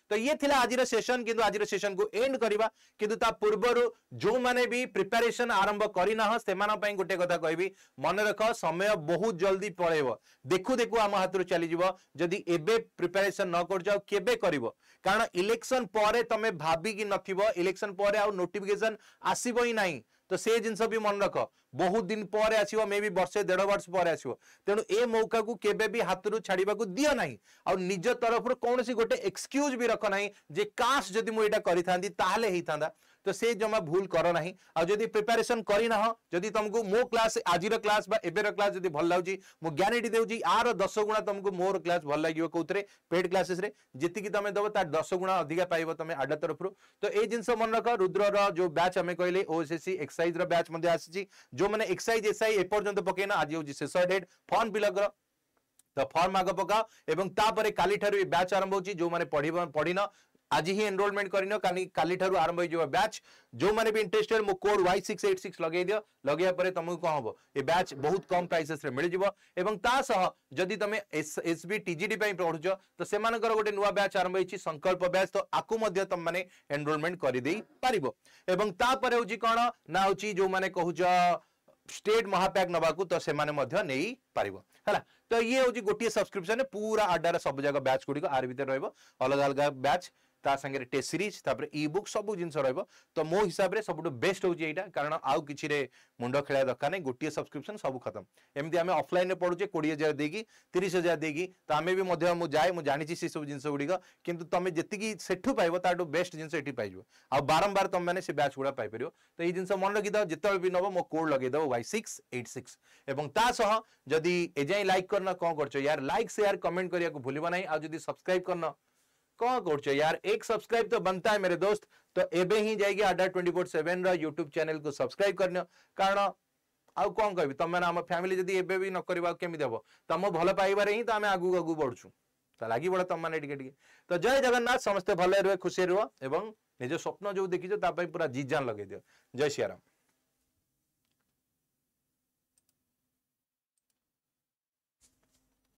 तो ये आज सेसन कि आज सेसन को एंड करवा कि पूर्व जो मैंने भी प्रिपेरेसन आरंभ करना से गोटे कथा कह मन रख समय बहुत जल्दी पल देखु देखु आम हाथ रू चली जदि एवं प्रिपेरेसन न कर जाओ के कारण इलेक्शन पर तुम भाविकी नथ नोटिफिकेसन आसब ही ना তো সে জিনিস বি মনে রখ বহুত দিন পরে আসব মে বি বর্ষে দেড় বর্ষ পরে আসব তেমন এ মৌকাকে কেবে বি হাতরু ছাড়া দিও না আজ তরফর কৌশি গোটে এক্সক্যুজ বি রখ না যে কাশ যদি মু এটা করে তাহলে হয়ে থাকে तो से जमा भूल कर ना आदि प्रिपेरेसन करना जदि तुमको मो क्लास आज क्लास एवं क्लास जब भल लगे मुझ ग्यारंटी देखिए आर दस गुणा तुमको मोर क्लास भल लगे कौन पेड क्लासेस जितकी तुम दब तार दस गुणा अधिक पाइब तुम आड तरफ तो ये जिनस मन रख रुद्र जो बैच आम कहे ओएसएससी एक्साइज रैच आसी जो मैंने एक्साइज एसआई एपर्त पकेना आज हूँ शेष डेट फर्म बिलक तो फर्म आग पका और ताप काली ब्याच आरंभ हो जो मैंने पढ़ पढ़ी न आज ही एनरोलमेंट कर आरंभ हो बैच जो मैंने भी इंटरेस्टेड मो code Y six eight six लगे दि लगे पर तुमको कौन हम ये बैच बहुत कम प्राइसेस मिल जाव जदि तुम एस एस बी टीजीडी पढ़ु तो से गोटे नुआ बैच आरंभ हो संकल्प बैच तो आपको तुम मैंने एनरोलमेंट करपर हूँ कौन ना हूँ जो मैंने कह स्टेट महापैक नवाक तो से नहीं पार है तो ये हूँ गोटे सब्सक्रिप्सन पूरा आड्डार सब जगह बैच गुड़िक आर भर रलग अलग अलग बैच ता टेस्ट सीरीज तापर इ बुक सब जिनस रोज तो मो हिसाब से सब बेस्ट होउची कारण आउ कि मुंड खेल दरकार नहीं गोटे सब्सक्रिप्शन सब खत्म एमती हमें ऑफलाइन रे पढुचे 20000 तीस हजार देगी तो आम भी मुझे जाए मुझे जानी से सब जिन गुडी कि तमे जेतिकी से पाइब तुम्हें बेस्ट जिनस आ बारंबार तुम मैंने से बैच गुडा पाइ तो ये जिनस मन लगि दाओ भी नव मो कोड लगेदेव वाई सिक्स एट सिक्स तासह जदि एजाई लाइक करना कौन कर लाइक सेयार कमेंट करिया को भूलिबा नै आ सब्सक्राइब करना कौन कोड चाहिए यार एक सब्सक्राइब तो बनता है मेरे दोस्त तो एबे ही जाएगी अड्डा twenty four seven YouTube channel को सब्सक्राइब कर कारण आउ कौन कह तुम आम फैमिली जी एवं न कर दब तुम भल पाइबारे ही तो आम आगू आगू बढ़ु तो लगे बड़ा तुम मैंने तो जय जगन्नाथ समस्त भले रुह खुशी रुह निज स्वप्न जो देखी पूरा जीजान लगे दि जय सियाराम